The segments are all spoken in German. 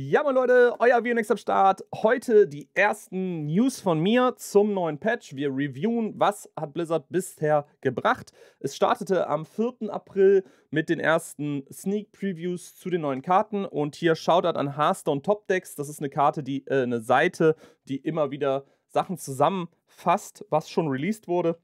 Ja, meine Leute, euer VNX am Start. Heute die ersten News von mir zum neuen Patch. Wir reviewen, was hat Blizzard bisher gebracht. Es startete am 4. April mit den ersten Sneak Previews zu den neuen Karten und hier Shoutout an Hearthstone Top Decks. Das ist eine Karte, die äh, eine Seite, die immer wieder Sachen zusammenfasst, was schon released wurde.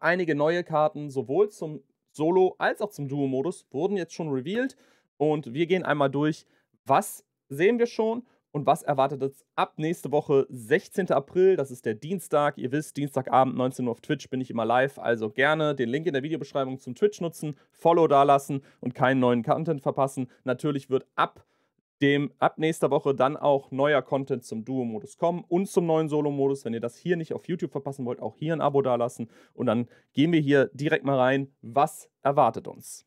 Einige neue Karten, sowohl zum Solo als auch zum Duo-Modus, wurden jetzt schon revealed und wir gehen einmal durch, was sehen wir schon. Und was erwartet uns ab nächste Woche, 16. April? Das ist der Dienstag. Ihr wisst, Dienstagabend 19 Uhr auf Twitch bin ich immer live. Also gerne den Link in der Videobeschreibung zum Twitch nutzen, Follow dalassen und keinen neuen Content verpassen. Natürlich wird ab dem ab nächster Woche dann auch neuer Content zum Duo-Modus kommen und zum neuen Solo-Modus. Wenn ihr das hier nicht auf YouTube verpassen wollt, auch hier ein Abo dalassen. Und dann gehen wir hier direkt mal rein. Was erwartet uns?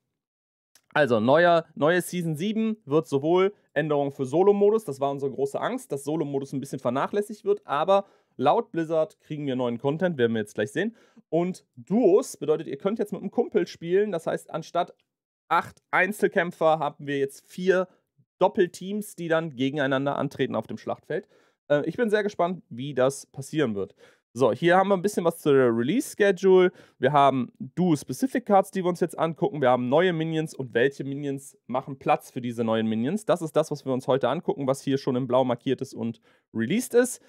Also, neuer, neue Season 7 wird sowohl Änderungen für Solo-Modus, das war unsere große Angst, dass Solo-Modus ein bisschen vernachlässigt wird, aber laut Blizzard kriegen wir neuen Content, werden wir jetzt gleich sehen. Und Duos bedeutet, ihr könnt jetzt mit einem Kumpel spielen, das heißt, anstatt acht Einzelkämpfer haben wir jetzt vier Doppelteams, die dann gegeneinander antreten auf dem Schlachtfeld. Äh, ich bin sehr gespannt, wie das passieren wird. So, hier haben wir ein bisschen was zu der Release-Schedule. Wir haben Duo-Specific-Cards, die wir uns jetzt angucken. Wir haben neue Minions und welche Minions machen Platz für diese neuen Minions. Das ist das, was wir uns heute angucken, was hier schon in blau markiert ist und released ist.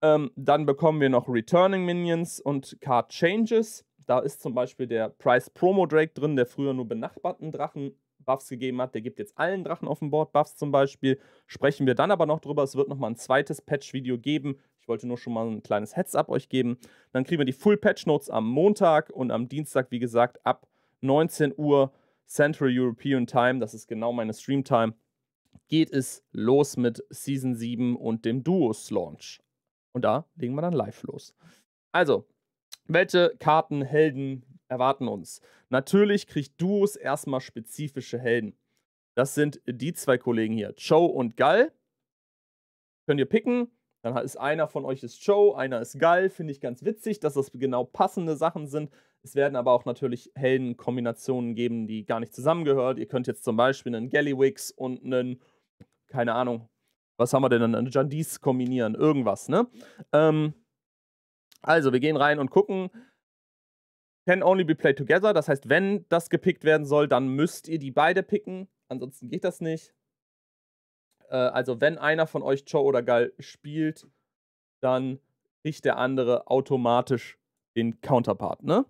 Ähm, dann bekommen wir noch Returning Minions und Card Changes. Da ist zum Beispiel der Price Promo Drake drin, der früher nur benachbarten Drachen Buffs gegeben hat. Der gibt jetzt allen Drachen auf dem Board Buffs zum Beispiel. Sprechen wir dann aber noch drüber. Es wird nochmal ein zweites Patch-Video geben ich wollte nur schon mal ein kleines Heads-up euch geben. Dann kriegen wir die Full-Patch-Notes am Montag und am Dienstag, wie gesagt, ab 19 Uhr Central European Time, das ist genau meine Stream-Time, geht es los mit Season 7 und dem Duos-Launch. Und da legen wir dann live los. Also, welche Karten, Helden erwarten uns? Natürlich kriegt Duos erstmal spezifische Helden. Das sind die zwei Kollegen hier, Cho und Gall. Könnt ihr picken. Dann ist einer von euch ist Joe, einer ist Gal, finde ich ganz witzig, dass das genau passende Sachen sind. Es werden aber auch natürlich Heldenkombinationen geben, die gar nicht zusammengehören. Ihr könnt jetzt zum Beispiel einen Gallywix und einen, keine Ahnung, was haben wir denn dann, einen Jandis kombinieren, irgendwas, ne? Ähm, also, wir gehen rein und gucken. Can only be played together, das heißt, wenn das gepickt werden soll, dann müsst ihr die beide picken. Ansonsten geht das nicht. Äh, also wenn einer von euch Cho oder Gal spielt, dann kriegt der andere automatisch den Counterpart, ne?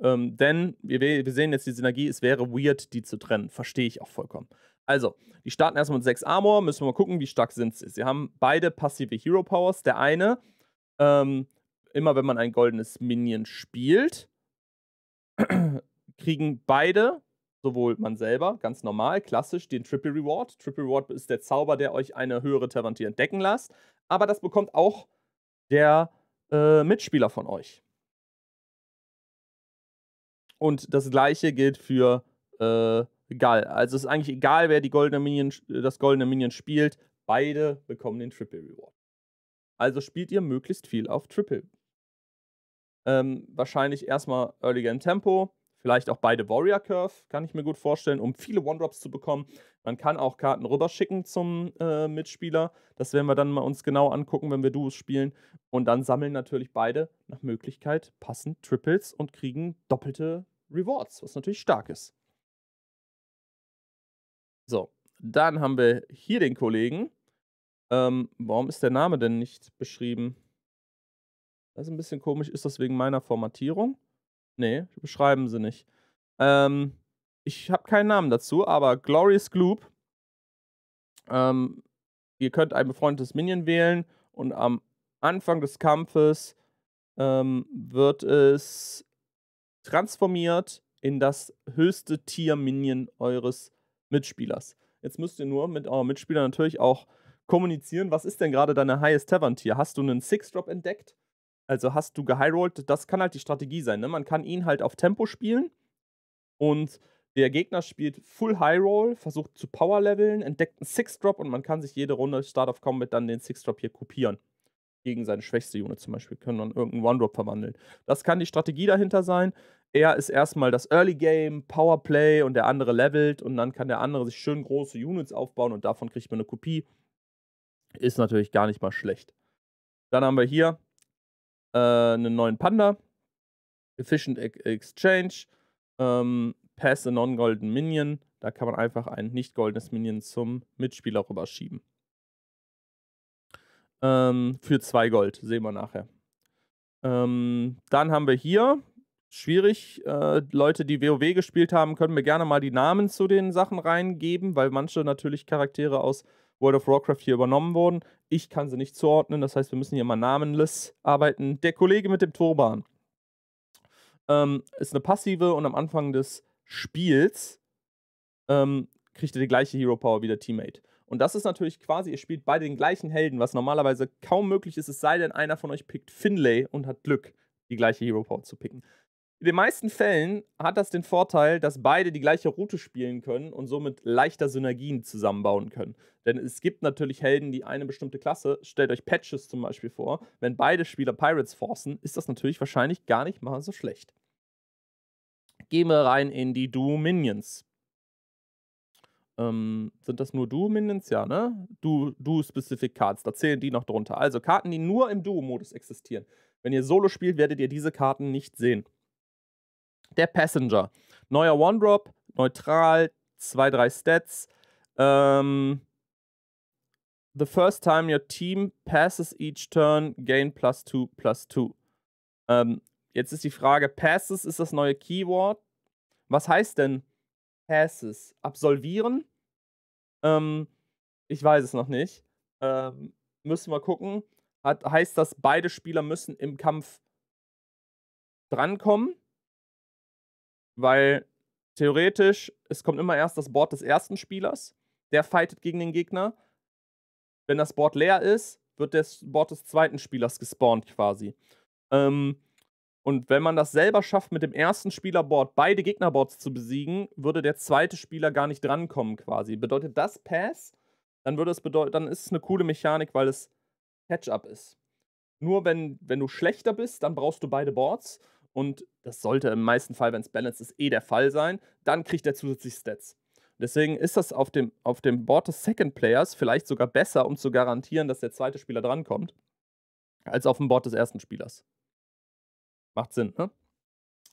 Ähm, denn wir, wir, sehen jetzt die Synergie, es wäre weird, die zu trennen. Verstehe ich auch vollkommen. Also, die starten erstmal mit 6 Armor, müssen wir mal gucken, wie stark sind sie. Sie haben beide passive Hero Powers. Der eine, ähm, immer wenn man ein goldenes Minion spielt, kriegen beide sowohl man selber, ganz normal, klassisch, den Triple Reward. Triple Reward ist der Zauber, der euch eine höhere Tavantier entdecken lässt. Aber das bekommt auch der äh, Mitspieler von euch. Und das gleiche gilt für äh, Gall. Also es ist eigentlich egal, wer die goldene Minion, das goldene Minion spielt. Beide bekommen den Triple Reward. Also spielt ihr möglichst viel auf Triple. Ähm, wahrscheinlich erstmal Early Game Tempo, vielleicht auch beide Warrior Curve, kann ich mir gut vorstellen, um viele One-Drops zu bekommen. Man kann auch Karten rüberschicken zum äh, Mitspieler. Das werden wir dann mal uns genau angucken, wenn wir Duos spielen. Und dann sammeln natürlich beide nach Möglichkeit passend Triples und kriegen doppelte Rewards, was natürlich stark ist. So, dann haben wir hier den Kollegen. Ähm, warum ist der Name denn nicht beschrieben? Das ist ein bisschen komisch, ist das wegen meiner Formatierung? Nee, beschreiben sie nicht. Ähm, ich habe keinen Namen dazu, aber Glorious Gloop. Ähm, ihr könnt ein befreundetes Minion wählen und am Anfang des Kampfes ähm, wird es transformiert in das höchste Tier-Minion eures Mitspielers. Jetzt müsst ihr nur mit eurem Mitspieler natürlich auch kommunizieren. Was ist denn gerade deine Highest Tavern Tier? Hast du einen Six-Drop entdeckt? Also hast du gehyrollt, das kann halt die Strategie sein. Ne? Man kann ihn halt auf Tempo spielen und der Gegner spielt Full High Roll, versucht zu Power leveln, entdeckt einen Six Drop und man kann sich jede Runde Start of Combat dann den Six Drop hier kopieren. Gegen seine schwächste Unit zum Beispiel, können dann irgendeinen One Drop verwandeln. Das kann die Strategie dahinter sein. Er ist erstmal das Early Game, Power Play und der andere levelt und dann kann der andere sich schön große Units aufbauen und davon kriegt man eine Kopie. Ist natürlich gar nicht mal schlecht. Dann haben wir hier äh, einen neuen Panda, Efficient e Exchange, ähm, Pass a Non-Golden Minion. Da kann man einfach ein nicht goldenes Minion zum Mitspieler rüberschieben. Ähm, für zwei Gold, sehen wir nachher. Ähm, dann haben wir hier, schwierig, äh, Leute, die WoW gespielt haben, können mir gerne mal die Namen zu den Sachen reingeben, weil manche natürlich Charaktere aus World of Warcraft hier übernommen wurden. Ich kann sie nicht zuordnen, das heißt, wir müssen hier mal namenless arbeiten. Der Kollege mit dem Turban ähm, ist eine passive und am Anfang des Spiels ähm, kriegt ihr die gleiche Hero Power wie der Teammate. Und das ist natürlich quasi, ihr spielt beide den gleichen Helden, was normalerweise kaum möglich ist, es sei denn, einer von euch pickt Finlay und hat Glück, die gleiche Hero Power zu picken. In den meisten Fällen hat das den Vorteil, dass beide die gleiche Route spielen können und somit leichter Synergien zusammenbauen können. Denn es gibt natürlich Helden, die eine bestimmte Klasse, stellt euch Patches zum Beispiel vor, wenn beide Spieler Pirates forcen, ist das natürlich wahrscheinlich gar nicht mal so schlecht. Gehen wir rein in die Duo Minions. Ähm, sind das nur Duo Minions? Ja, ne? Duo-Specific Cards, da zählen die noch drunter. Also Karten, die nur im Duo-Modus existieren. Wenn ihr Solo spielt, werdet ihr diese Karten nicht sehen. Der Passenger. Neuer One-Drop, neutral, 2-3 Stats. Ähm, the first time your team passes each turn, gain plus 2, plus 2. Ähm, jetzt ist die Frage, Passes ist das neue Keyword. Was heißt denn Passes? Absolvieren? Ähm, ich weiß es noch nicht. Ähm, müssen wir gucken. Hat, heißt das, beide Spieler müssen im Kampf drankommen? Weil theoretisch, es kommt immer erst das Board des ersten Spielers, der fightet gegen den Gegner. Wenn das Board leer ist, wird das Board des zweiten Spielers gespawnt quasi. Ähm, und wenn man das selber schafft, mit dem ersten Spielerboard beide Gegnerboards zu besiegen, würde der zweite Spieler gar nicht drankommen quasi. Bedeutet das Pass, dann würde es bedeuten, dann ist es eine coole Mechanik, weil es Catch-up ist. Nur wenn, wenn du schlechter bist, dann brauchst du beide Boards. Und das sollte im meisten Fall, wenn es balanced ist, eh der Fall sein. Dann kriegt er zusätzlich Stats. Deswegen ist das auf dem, auf dem Board des Second Players vielleicht sogar besser, um zu garantieren, dass der zweite Spieler drankommt, als auf dem Board des ersten Spielers. Macht Sinn, ne?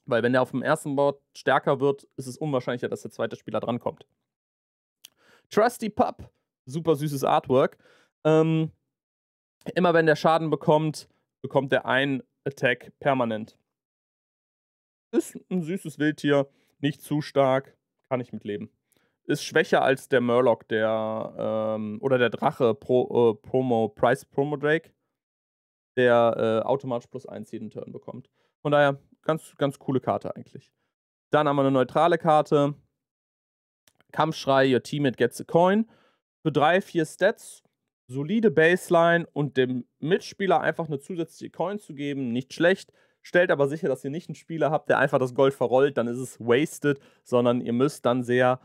Weil wenn der auf dem ersten Board stärker wird, ist es unwahrscheinlicher, dass der zweite Spieler drankommt. Trusty Pup, super süßes Artwork. Ähm, immer wenn der Schaden bekommt, bekommt er einen Attack permanent. Ist ein süßes Wildtier, nicht zu stark, kann ich mitleben. Ist schwächer als der Murloc, der ähm, oder der Drache Pro, äh, Promo, Price Promo Drake, der äh, automatisch plus 1 jeden Turn bekommt. Von daher, ganz, ganz coole Karte eigentlich. Dann haben wir eine neutrale Karte. Kampfschrei, your teammate gets a coin. Für drei, vier Stats, solide Baseline und dem Mitspieler einfach eine zusätzliche Coin zu geben, nicht schlecht. Stellt aber sicher, dass ihr nicht einen Spieler habt, der einfach das Gold verrollt, dann ist es wasted, sondern ihr müsst dann sehr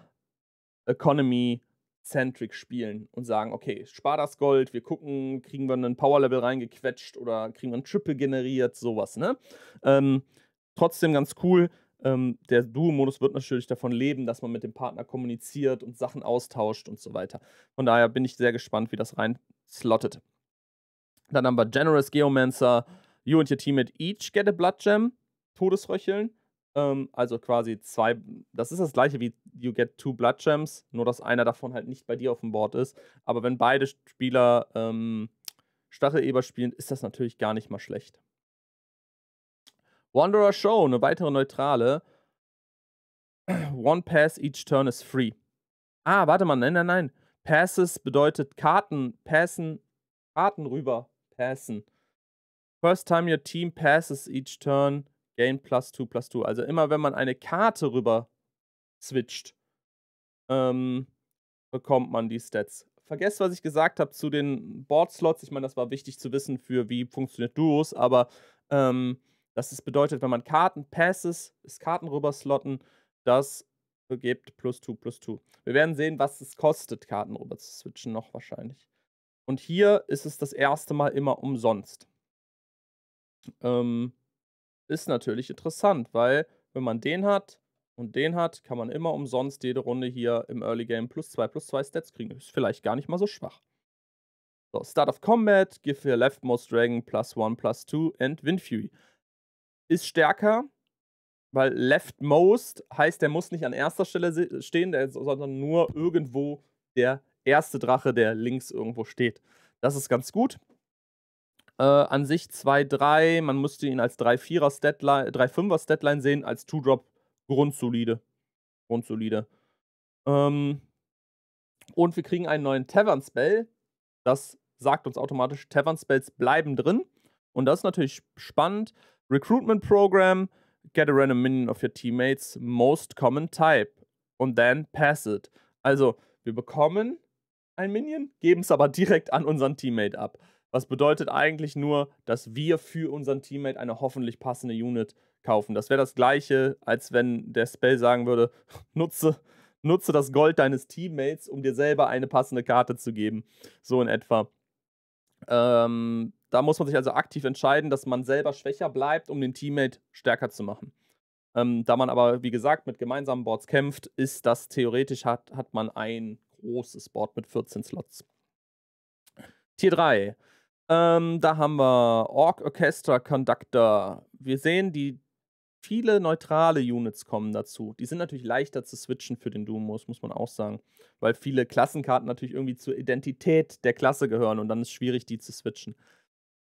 economy-centric spielen und sagen, okay, spar das Gold, wir gucken, kriegen wir einen Power-Level reingequetscht oder kriegen wir einen Triple generiert, sowas, ne? Ähm, trotzdem ganz cool, ähm, der Duo-Modus wird natürlich davon leben, dass man mit dem Partner kommuniziert und Sachen austauscht und so weiter. Von daher bin ich sehr gespannt, wie das rein slottet. Dann haben wir Generous Geomancer, You and your teammate each get a Blood Gem. Todesröcheln. Ähm, also quasi zwei. Das ist das gleiche wie You get two Blood Gems, nur dass einer davon halt nicht bei dir auf dem Board ist. Aber wenn beide Spieler ähm, Stacheleber spielen, ist das natürlich gar nicht mal schlecht. Wanderer Show, eine weitere neutrale. One pass each turn is free. Ah, warte mal, nein, nein, nein. Passes bedeutet Karten, passen, Karten rüber, passen. First time your team passes each turn, gain plus two plus two. Also immer wenn man eine Karte rüber switcht, ähm, bekommt man die Stats. Vergesst, was ich gesagt habe zu den Board-Slots. Ich meine, das war wichtig zu wissen für wie funktioniert Duos, aber ähm, das ist bedeutet, wenn man Karten passes, ist Karten rüber slotten, das gibt plus 2 plus 2. Wir werden sehen, was es kostet, Karten rüber zu switchen, noch wahrscheinlich. Und hier ist es das erste Mal immer umsonst ähm, ist natürlich interessant, weil wenn man den hat und den hat, kann man immer umsonst jede Runde hier im Early Game plus zwei plus zwei Stats kriegen. Ist vielleicht gar nicht mal so schwach. So, Start of Combat, give your leftmost dragon plus one plus two and Wind Fury. Ist stärker, weil leftmost heißt, der muss nicht an erster Stelle stehen, der, sondern nur irgendwo der erste Drache, der links irgendwo steht. Das ist ganz gut. Äh, an sich 2-3, man müsste ihn als 3-5er-Statline sehen, als 2 drop grundsolide. Grundsolide. Ähm, und wir kriegen einen neuen Tavern-Spell. Das sagt uns automatisch, Tavern-Spells bleiben drin. Und das ist natürlich spannend. Recruitment Program, get a random minion of your teammates, most common type. Und then pass it. Also, wir bekommen ein Minion, geben es aber direkt an unseren Teammate ab. Was bedeutet eigentlich nur, dass wir für unseren Teammate eine hoffentlich passende Unit kaufen. Das wäre das gleiche, als wenn der Spell sagen würde, nutze, nutze das Gold deines Teammates, um dir selber eine passende Karte zu geben. So in etwa. Ähm, da muss man sich also aktiv entscheiden, dass man selber schwächer bleibt, um den Teammate stärker zu machen. Ähm, da man aber, wie gesagt, mit gemeinsamen Boards kämpft, ist das theoretisch, hat, hat man ein großes Board mit 14 Slots. Tier 3. Ähm, da haben wir Org Orchestra Conductor. Wir sehen, die viele neutrale Units kommen dazu. Die sind natürlich leichter zu switchen für den Dumus, muss man auch sagen. Weil viele Klassenkarten natürlich irgendwie zur Identität der Klasse gehören und dann ist es schwierig, die zu switchen.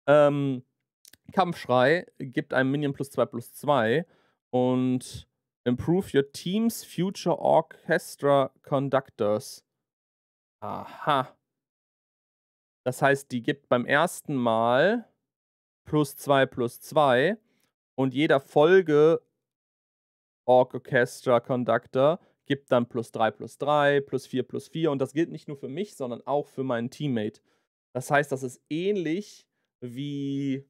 Ähm, Kampfschrei gibt einem Minion plus 2 plus 2 und Improve your team's future orchestra conductors. Aha. Das heißt, die gibt beim ersten Mal plus 2 plus 2 und jeder Folge Org Orchestra Conductor gibt dann plus 3 plus 3, plus 4 plus 4 und das gilt nicht nur für mich, sondern auch für meinen Teammate. Das heißt, das ist ähnlich wie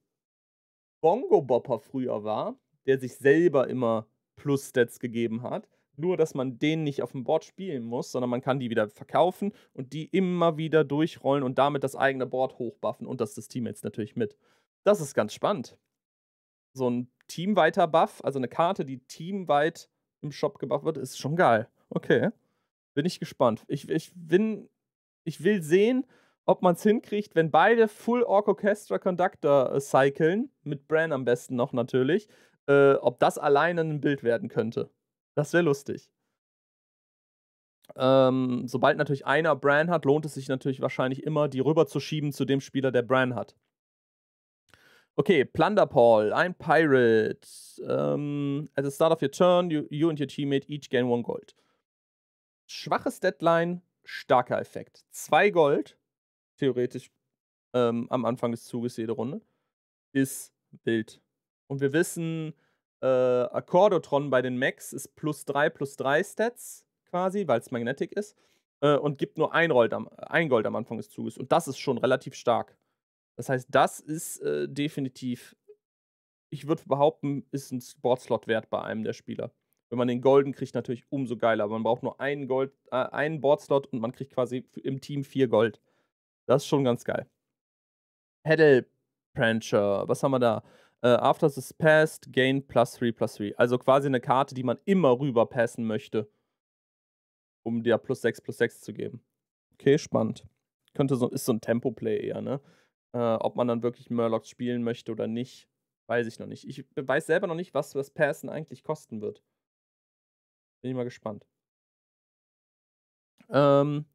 Bongo Bopper früher war, der sich selber immer Plus-Stats gegeben hat. Nur, dass man den nicht auf dem Board spielen muss, sondern man kann die wieder verkaufen und die immer wieder durchrollen und damit das eigene Board hochbuffen und das des Teammates natürlich mit. Das ist ganz spannend. So ein teamweiter Buff, also eine Karte, die teamweit im Shop gebufft wird, ist schon geil. Okay. Bin ich gespannt. Ich, ich, bin, ich will sehen, ob man es hinkriegt, wenn beide Full Orc Orchestra Conductor äh, cyclen, mit Bran am besten noch natürlich, äh, ob das alleine ein Bild werden könnte. Das wäre lustig. Ähm, sobald natürlich einer Bran hat, lohnt es sich natürlich wahrscheinlich immer, die rüberzuschieben zu dem Spieler, der Bran hat. Okay, Plunder Paul, ein Pirate. Um, at the start of your turn, you, you, and your teammate each gain one Gold. Schwaches Deadline, starker Effekt. Zwei Gold, theoretisch ähm, am Anfang des Zuges jede Runde, ist wild. Und wir wissen, äh, Akkordotron bei den Macs ist plus 3 plus 3 Stats quasi, weil es Magnetic ist. Äh, und gibt nur ein, Gold am, ein Gold am Anfang des Zuges. Und das ist schon relativ stark. Das heißt, das ist äh, definitiv, ich würde behaupten, ist ein Sportslot wert bei einem der Spieler. Wenn man den Golden kriegt, natürlich umso geiler. Aber man braucht nur einen Gold, äh, einen Boardslot und man kriegt quasi im Team vier Gold. Das ist schon ganz geil. Paddle Prancher, was haben wir da? Uh, after this passed, gain plus 3 plus 3. Also quasi eine Karte, die man immer rüber passen möchte, um dir plus 6 plus 6 zu geben. Okay, spannend. Könnte so, ist so ein Tempo-Play eher, ne? Uh, ob man dann wirklich Murlocs spielen möchte oder nicht, weiß ich noch nicht. Ich weiß selber noch nicht, was das Passen eigentlich kosten wird. Bin ich mal gespannt. Ähm,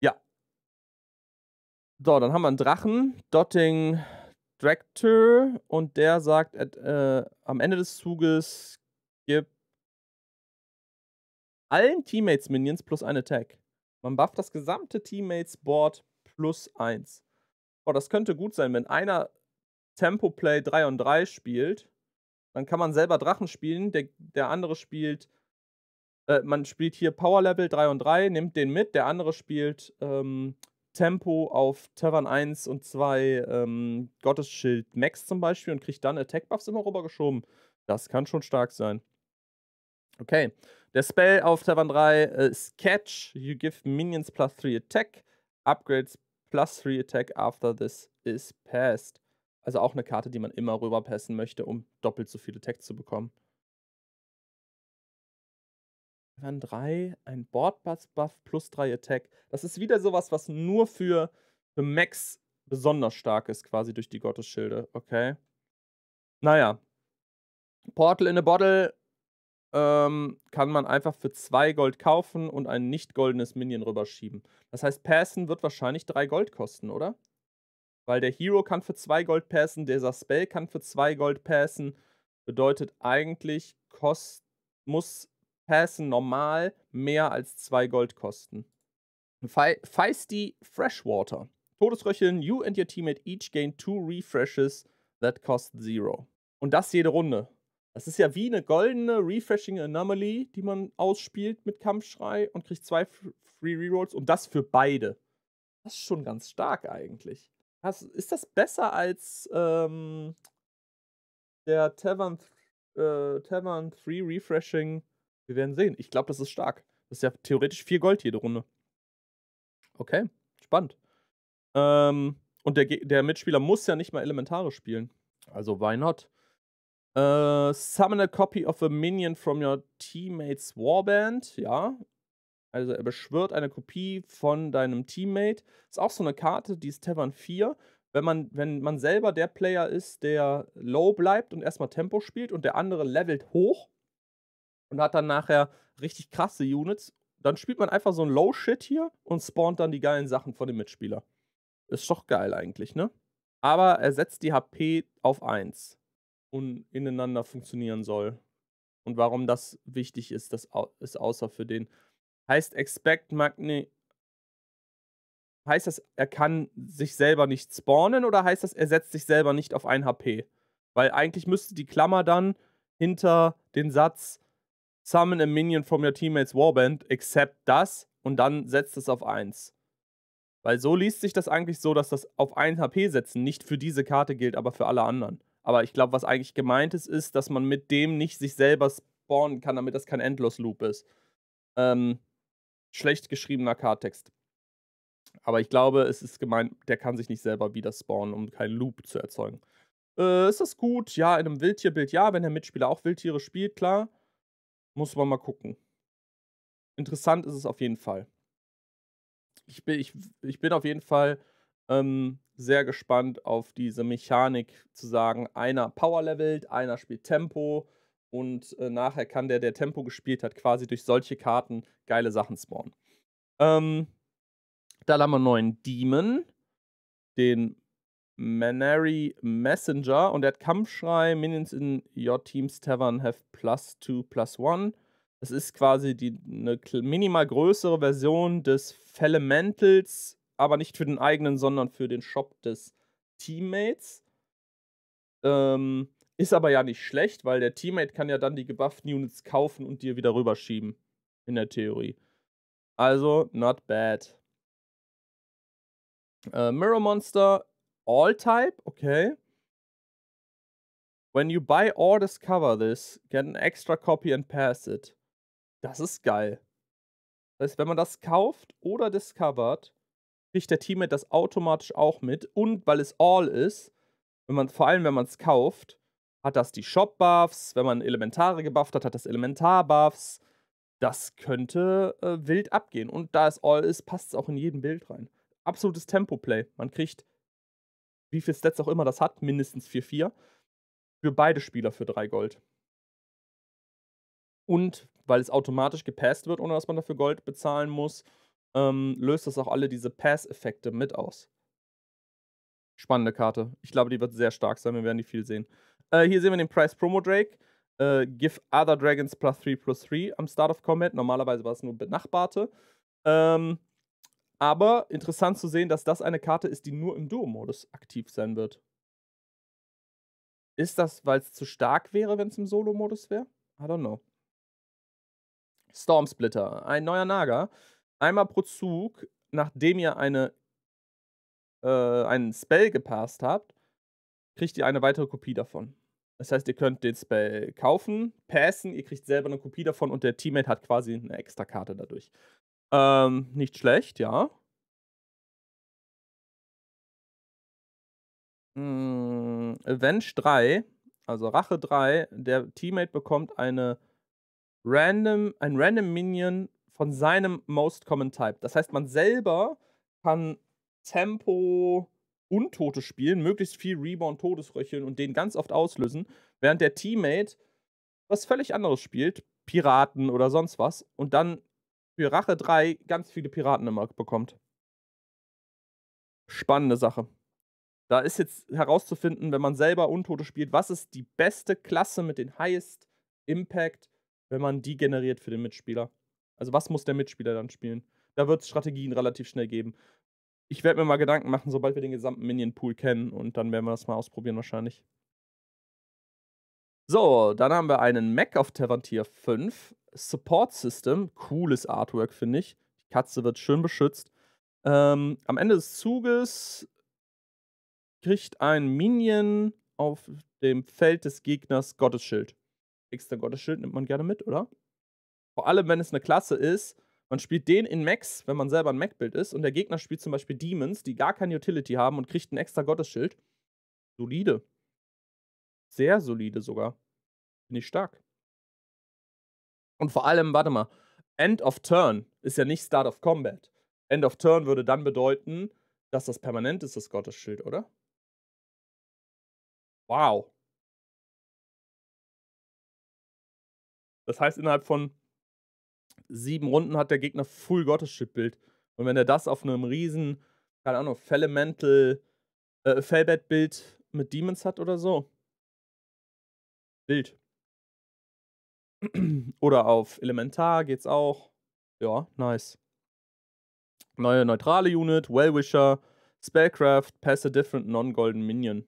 ja. So, dann haben wir einen Drachen. Dotting Extractor und der sagt, äh, am Ende des Zuges gibt allen Teammates Minions plus eine Tag. Man bufft das gesamte Teammates Board plus eins. Oh, das könnte gut sein, wenn einer Tempo Play 3 und 3 spielt, dann kann man selber Drachen spielen, der, der andere spielt, äh, man spielt hier Power Level 3 und 3, nimmt den mit, der andere spielt ähm, Tempo auf Tavern 1 und 2 ähm, Gottesschild Max zum Beispiel und kriegt dann Attack-Buffs immer rübergeschoben. Das kann schon stark sein. Okay. Der Spell auf Tavern 3 ist Catch. You give Minions plus 3 Attack. Upgrades plus 3 Attack after this is passed. Also auch eine Karte, die man immer rüberpassen möchte, um doppelt so viel Attack zu bekommen. Dann 3, ein Board-Buff plus 3 Attack. Das ist wieder sowas, was nur für, für Max besonders stark ist, quasi durch die Gottesschilde. Okay. Naja. Portal in a Bottle ähm, kann man einfach für 2 Gold kaufen und ein nicht goldenes Minion rüberschieben. Das heißt, Passen wird wahrscheinlich 3 Gold kosten, oder? Weil der Hero kann für 2 Gold passen, dieser Spell kann für 2 Gold passen. Bedeutet eigentlich, kost, muss Passen normal mehr als zwei Gold kosten. Fe Feisty Freshwater. Todesröcheln, you and your teammate each gain two refreshes that cost zero. Und das jede Runde. Das ist ja wie eine goldene Refreshing Anomaly, die man ausspielt mit Kampfschrei und kriegt zwei Free Rerolls und das für beide. Das ist schon ganz stark eigentlich. Das, ist das besser als ähm, der Tavern, äh, Tavern 3 Refreshing wir werden sehen. Ich glaube, das ist stark. Das ist ja theoretisch vier Gold jede Runde. Okay, spannend. Ähm, und der, der Mitspieler muss ja nicht mal Elementare spielen. Also, why not? Äh, summon a copy of a minion from your teammate's warband. Ja. Also, er beschwört eine Kopie von deinem Teammate. Ist auch so eine Karte, die ist Tavern 4 wenn man, wenn man selber der Player ist, der low bleibt und erstmal Tempo spielt und der andere levelt hoch, und hat dann nachher richtig krasse Units. Dann spielt man einfach so ein Low-Shit hier und spawnt dann die geilen Sachen von dem Mitspieler. Ist doch geil eigentlich, ne? Aber er setzt die HP auf 1 und ineinander funktionieren soll. Und warum das wichtig ist, das ist außer für den. Heißt Expect Magne. Heißt das, er kann sich selber nicht spawnen oder heißt das, er setzt sich selber nicht auf 1 HP? Weil eigentlich müsste die Klammer dann hinter den Satz summon a minion from your teammate's warband, except das und dann setzt es auf 1. Weil so liest sich das eigentlich so, dass das auf 1 HP setzen nicht für diese Karte gilt, aber für alle anderen. Aber ich glaube, was eigentlich gemeint ist, ist, dass man mit dem nicht sich selber spawnen kann, damit das kein Endless-Loop ist. Ähm, schlecht geschriebener Karttext. Aber ich glaube, es ist gemeint, der kann sich nicht selber wieder spawnen, um keinen Loop zu erzeugen. Äh, ist das gut? Ja, in einem Wildtierbild ja, wenn der Mitspieler auch Wildtiere spielt, klar. Muss man mal gucken. Interessant ist es auf jeden Fall. Ich bin, ich, ich bin auf jeden Fall ähm, sehr gespannt auf diese Mechanik zu sagen, einer Power levelt, einer spielt Tempo und äh, nachher kann der, der Tempo gespielt hat, quasi durch solche Karten geile Sachen spawnen. Ähm, dann haben wir einen neuen Demon, den Manary Messenger und der hat Kampfschrei. Minions in your team's tavern have plus two, plus one. Das ist quasi die, eine minimal größere Version des Felementals, aber nicht für den eigenen, sondern für den Shop des Teammates. Ähm, ist aber ja nicht schlecht, weil der Teammate kann ja dann die gebufften Units kaufen und dir wieder rüberschieben. In der Theorie. Also, not bad. Äh, Mirror Monster All type, okay. When you buy or discover this, get an extra copy and pass it. Das ist geil. Das heißt, wenn man das kauft oder discovered, kriegt der Teammate das automatisch auch mit. Und weil es all ist, wenn man, vor allem wenn man es kauft, hat das die Shop-Buffs. Wenn man Elementare gebufft hat, hat das Elementar-Buffs. Das könnte äh, wild abgehen. Und da es all ist, passt es auch in jedem Bild rein. Absolutes Tempo-Play. Man kriegt wie viele Stats auch immer das hat, mindestens 4-4, für beide Spieler für 3 Gold. Und weil es automatisch gepasst wird, ohne dass man dafür Gold bezahlen muss, ähm, löst das auch alle diese Pass-Effekte mit aus. Spannende Karte. Ich glaube, die wird sehr stark sein. Wir werden die viel sehen. Äh, hier sehen wir den Price Promo Drake. Äh, give other Dragons plus 3 plus 3 am Start of Combat. Normalerweise war es nur benachbarte. Ähm, aber interessant zu sehen, dass das eine Karte ist, die nur im Duo-Modus aktiv sein wird. Ist das, weil es zu stark wäre, wenn es im Solo-Modus wäre? I don't know. Stormsplitter, ein neuer Naga. Einmal pro Zug, nachdem ihr eine, äh, einen Spell gepasst habt, kriegt ihr eine weitere Kopie davon. Das heißt, ihr könnt den Spell kaufen, passen, ihr kriegt selber eine Kopie davon und der Teammate hat quasi eine extra Karte dadurch. Ähm, nicht schlecht, ja. Hm, mm, Avenge 3, also Rache 3, der Teammate bekommt eine random, ein random Minion von seinem Most Common Type. Das heißt, man selber kann Tempo Untote spielen, möglichst viel Rebound Todesröcheln und den ganz oft auslösen, während der Teammate was völlig anderes spielt, Piraten oder sonst was, und dann für Rache 3 ganz viele Piraten immer bekommt. Spannende Sache. Da ist jetzt herauszufinden, wenn man selber Untote spielt, was ist die beste Klasse mit den Highest Impact, wenn man die generiert für den Mitspieler. Also was muss der Mitspieler dann spielen? Da wird es Strategien relativ schnell geben. Ich werde mir mal Gedanken machen, sobald wir den gesamten Minion-Pool kennen und dann werden wir das mal ausprobieren wahrscheinlich. So, dann haben wir einen Mac auf Tavantier 5 Support System. Cooles Artwork, finde ich. Die Katze wird schön beschützt. Ähm, am Ende des Zuges kriegt ein Minion auf dem Feld des Gegners Gottesschild. Extra Gottesschild nimmt man gerne mit, oder? Vor allem, wenn es eine Klasse ist. Man spielt den in Max, wenn man selber ein Mac-Bild ist, und der Gegner spielt zum Beispiel Demons, die gar keine Utility haben und kriegt ein extra Gottesschild. Solide. Sehr solide sogar. Finde ich stark. Und vor allem, warte mal, End of Turn ist ja nicht Start of Combat. End of Turn würde dann bedeuten, dass das permanent ist, das Gottesschild, oder? Wow. Das heißt, innerhalb von sieben Runden hat der Gegner Full Gottesschild-Bild. Und wenn er das auf einem riesen, keine Ahnung, Felemental, äh, Fellbett-Bild mit Demons hat oder so. Bild. Oder auf Elementar geht's auch. Ja, nice. Neue neutrale Unit, Wellwisher, Spellcraft, Pass a different non-golden Minion.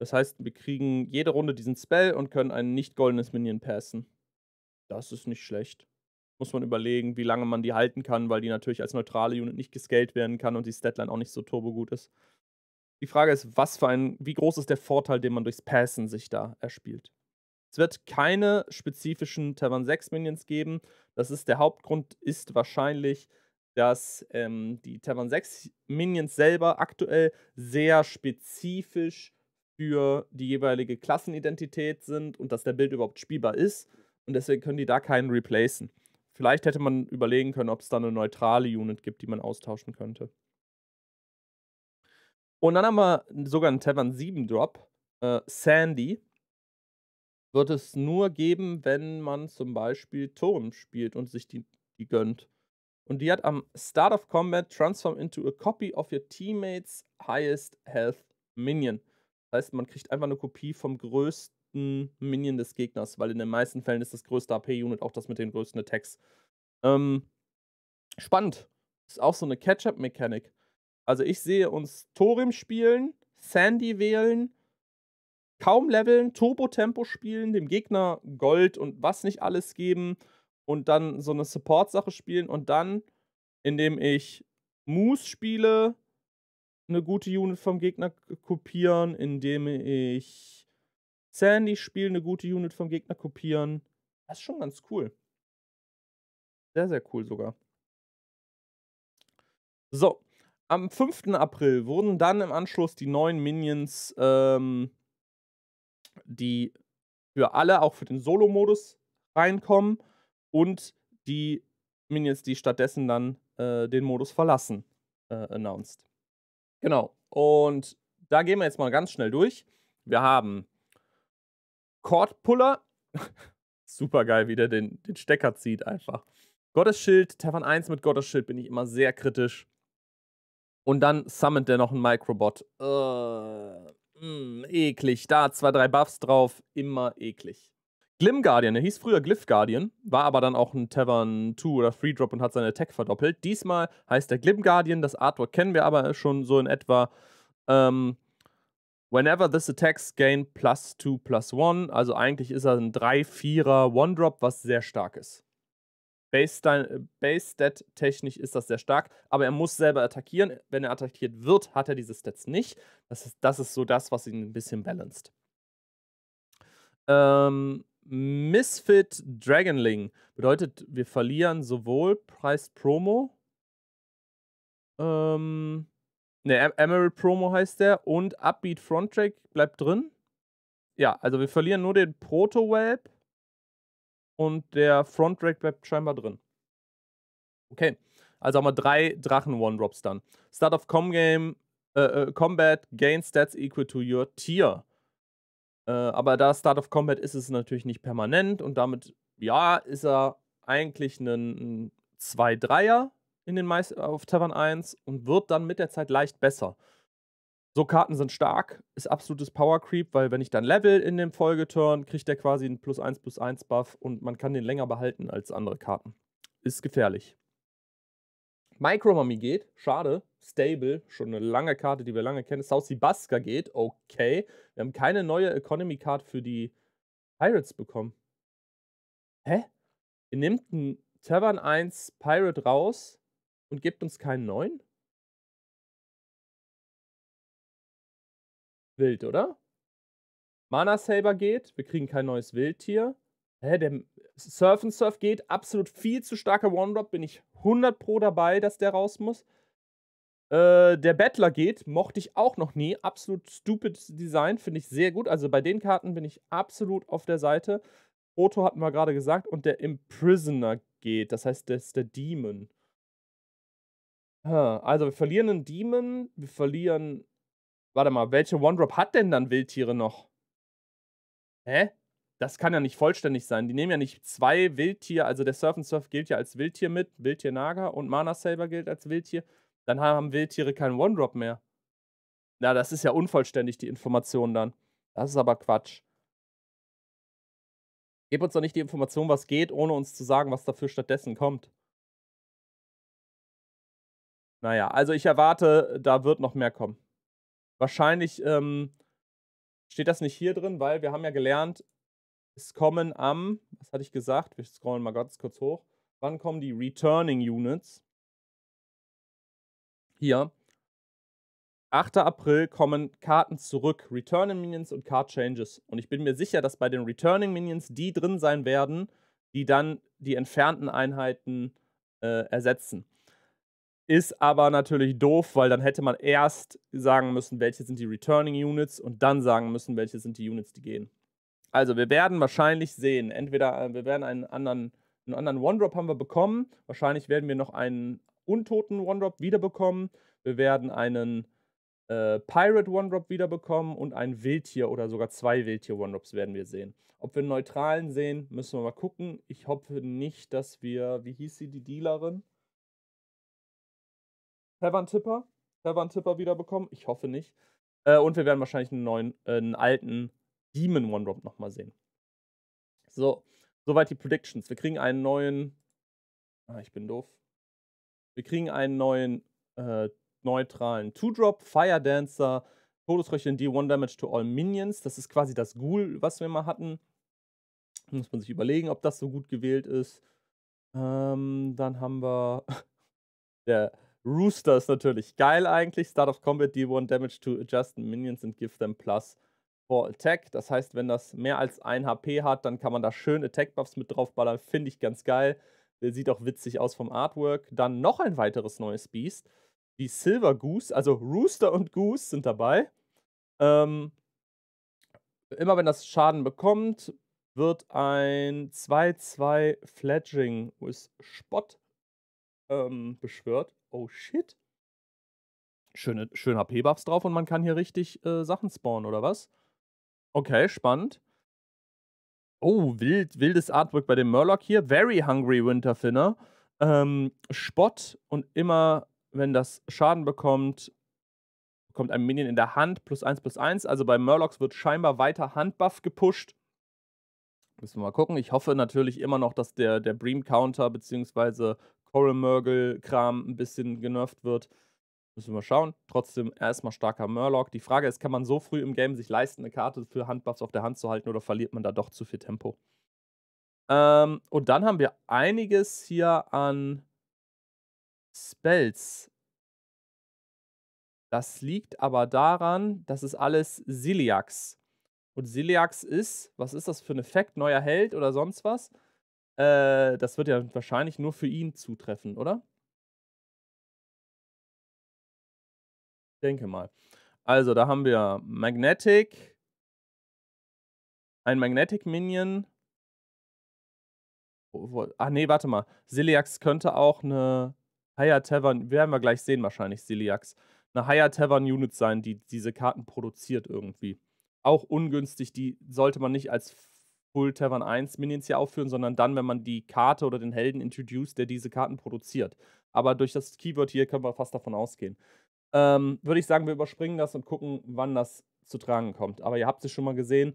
Das heißt, wir kriegen jede Runde diesen Spell und können ein nicht goldenes Minion passen. Das ist nicht schlecht. Muss man überlegen, wie lange man die halten kann, weil die natürlich als neutrale Unit nicht gescaled werden kann und die Statline auch nicht so turbo gut ist. Die Frage ist, was für ein, wie groß ist der Vorteil, den man durchs Passen sich da erspielt? Es wird keine spezifischen Tavern 6 Minions geben. Das ist der Hauptgrund, ist wahrscheinlich, dass ähm, die Tavern 6 Minions selber aktuell sehr spezifisch für die jeweilige Klassenidentität sind und dass der Bild überhaupt spielbar ist. Und deswegen können die da keinen replacen. Vielleicht hätte man überlegen können, ob es da eine neutrale Unit gibt, die man austauschen könnte. Und dann haben wir sogar einen Tavern 7 Drop. Äh, Sandy wird es nur geben, wenn man zum Beispiel Turm spielt und sich die, die gönnt. Und die hat am Start of Combat Transform into a copy of your teammates highest health Minion. Das heißt, man kriegt einfach eine Kopie vom größten Minion des Gegners, weil in den meisten Fällen ist das größte AP-Unit auch das mit den größten Attacks. Ähm, spannend. Ist auch so eine Catch-up-Mechanik. Also ich sehe uns Torim spielen, Sandy wählen, kaum leveln, Turbo-Tempo spielen, dem Gegner Gold und was nicht alles geben und dann so eine Support-Sache spielen und dann, indem ich Moose spiele, eine gute Unit vom Gegner kopieren, indem ich Sandy spiele, eine gute Unit vom Gegner kopieren. Das ist schon ganz cool. Sehr, sehr cool sogar. So, am 5. April wurden dann im Anschluss die neuen Minions ähm, die für alle, auch für den Solo-Modus, reinkommen und die Minions, die stattdessen dann äh, den Modus verlassen, äh, announced. Genau. Und da gehen wir jetzt mal ganz schnell durch. Wir haben Cord Puller. Super geil, wie der den, den Stecker zieht einfach. Gottesschild, Tavern 1 mit Gottesschild bin ich immer sehr kritisch. Und dann summont der noch einen Microbot. Uh, Mh, hm, eklig. Da zwei, drei Buffs drauf. Immer eklig. Glim Guardian, der hieß früher Glyph Guardian, war aber dann auch ein Tavern 2 oder 3 Drop und hat seine Attack verdoppelt. Diesmal heißt der Glim Guardian, das Artwork kennen wir aber schon so in etwa. Ähm, Whenever this attacks, gain plus 2 plus 1. Also eigentlich ist er ein 3-4er One-Drop, was sehr stark ist. Base-Stat-technisch äh, ist das sehr stark, aber er muss selber attackieren. Wenn er attackiert wird, hat er diese Stats nicht. Das ist, das ist so das, was ihn ein bisschen balanced. Ähm, Misfit Dragonling bedeutet, wir verlieren sowohl Price Promo, ähm, ne, Emerald Promo heißt der, und Upbeat Front Track bleibt drin. Ja, also wir verlieren nur den Proto-Whelp und der Front Rack bleibt scheinbar drin. Okay, also haben wir drei Drachen One-Drops dann. Start of Com Game, äh, äh, Combat, Gain Stats equal to your Tier. Äh, aber da Start of Combat ist es natürlich nicht permanent und damit, ja, ist er eigentlich ein 2-3er in den meisten, auf Tavern 1 und wird dann mit der Zeit leicht besser. So Karten sind stark, ist absolutes Power Creep, weil wenn ich dann Level in dem Folgeturn, kriegt der quasi einen plus 1 plus 1 Buff und man kann den länger behalten als andere Karten. Ist gefährlich. Micromami geht, schade. Stable, schon eine lange Karte, die wir lange kennen. Saucy Basker geht, okay. Wir haben keine neue Economy Card für die Pirates bekommen. Hä? Ihr nehmt einen Tavern 1 Pirate raus und gebt uns keinen neuen? Wild, oder? Mana Saber geht, wir kriegen kein neues Wildtier. Hä, der Surf and Surf geht, absolut viel zu starker One-Drop, bin ich 100 pro dabei, dass der raus muss. Äh, der Battler geht, mochte ich auch noch nie, absolut stupid Design, finde ich sehr gut. Also bei den Karten bin ich absolut auf der Seite. Proto hatten wir gerade gesagt und der Imprisoner geht, das heißt, das ist der Demon. Also wir verlieren einen Demon, wir verlieren Warte mal, welche One-Drop hat denn dann Wildtiere noch? Hä? Das kann ja nicht vollständig sein. Die nehmen ja nicht zwei Wildtiere. also der Surf and Surf gilt ja als Wildtier mit, Wildtier Naga und Mana Saber gilt als Wildtier. Dann haben Wildtiere keinen One-Drop mehr. Na, das ist ja unvollständig, die Information dann. Das ist aber Quatsch. Gib uns doch nicht die Information, was geht, ohne uns zu sagen, was dafür stattdessen kommt. Naja, also ich erwarte, da wird noch mehr kommen. Wahrscheinlich ähm, steht das nicht hier drin, weil wir haben ja gelernt, es kommen am, was hatte ich gesagt? Wir scrollen mal ganz kurz hoch. Wann kommen die Returning Units? Hier. 8. April kommen Karten zurück, Returning Minions und Card Changes. Und ich bin mir sicher, dass bei den Returning Minions die drin sein werden, die dann die entfernten Einheiten äh, ersetzen. Ist aber natürlich doof, weil dann hätte man erst sagen müssen, welche sind die Returning Units und dann sagen müssen, welche sind die Units, die gehen. Also wir werden wahrscheinlich sehen, entweder äh, wir werden einen anderen, einen anderen One-Drop haben wir bekommen, wahrscheinlich werden wir noch einen untoten One-Drop wiederbekommen, wir werden einen äh, Pirate One-Drop wiederbekommen und ein Wildtier oder sogar zwei Wildtier-One-Drops werden wir sehen. Ob wir einen neutralen sehen, müssen wir mal gucken. Ich hoffe nicht, dass wir, wie hieß sie, die Dealerin? Tavern Tipper, Tavern Tipper wiederbekommen. Ich hoffe nicht. Äh, und wir werden wahrscheinlich einen neuen, äh, einen alten Demon One Drop nochmal sehen. So, soweit die Predictions. Wir kriegen einen neuen. Ah, ich bin doof. Wir kriegen einen neuen äh, neutralen Two-Drop, Fire Dancer, Todesröchchen d One Damage to all Minions. Das ist quasi das Ghoul, was wir mal hatten. Muss man sich überlegen, ob das so gut gewählt ist. Ähm, dann haben wir der Rooster ist natürlich geil eigentlich. Start of Combat, deal 1 Damage to Adjusted Minions and give them plus 4 Attack. Das heißt, wenn das mehr als 1 HP hat, dann kann man da schön Attack Buffs mit draufballern. Finde ich ganz geil. Der sieht auch witzig aus vom Artwork. Dann noch ein weiteres neues Beast. Die Silver Goose, also Rooster und Goose sind dabei. Ähm, immer wenn das Schaden bekommt, wird ein 2-2 Fledging with Spot ähm, beschwört oh shit. Schöne, schön HP-Buffs drauf und man kann hier richtig äh, Sachen spawnen, oder was? Okay, spannend. Oh, wild, wildes Artwork bei dem Murloc hier. Very Hungry Winterfinner. Ähm, Spott und immer, wenn das Schaden bekommt, bekommt ein Minion in der Hand plus 1 plus 1. Also bei Murlocs wird scheinbar weiter Handbuff gepusht. Müssen wir mal gucken. Ich hoffe natürlich immer noch, dass der, der Bream-Counter bzw. Coral Murgle-Kram ein bisschen genervt wird. Müssen wir mal schauen. Trotzdem erstmal starker Murloc. Die Frage ist, kann man so früh im Game sich leisten, eine Karte für Handbuffs auf der Hand zu halten oder verliert man da doch zu viel Tempo? Ähm, und dann haben wir einiges hier an Spells. Das liegt aber daran, dass es alles Siliax. Und Siliax ist, was ist das für ein Effekt? Neuer Held oder sonst was? Äh, das wird ja wahrscheinlich nur für ihn zutreffen, oder? Ich Denke mal. Also, da haben wir Magnetic, ein Magnetic Minion. Ah, nee, warte mal. Siliax könnte auch eine Higher Tavern, werden wir gleich sehen wahrscheinlich, Siliax. Eine Higher Tavern Unit sein, die diese Karten produziert irgendwie. Auch ungünstig, die sollte man nicht als Full Tavern 1 Minions hier aufführen, sondern dann, wenn man die Karte oder den Helden introduced, der diese Karten produziert. Aber durch das Keyword hier können wir fast davon ausgehen. Ähm, Würde ich sagen, wir überspringen das und gucken, wann das zu tragen kommt. Aber ihr habt es schon mal gesehen,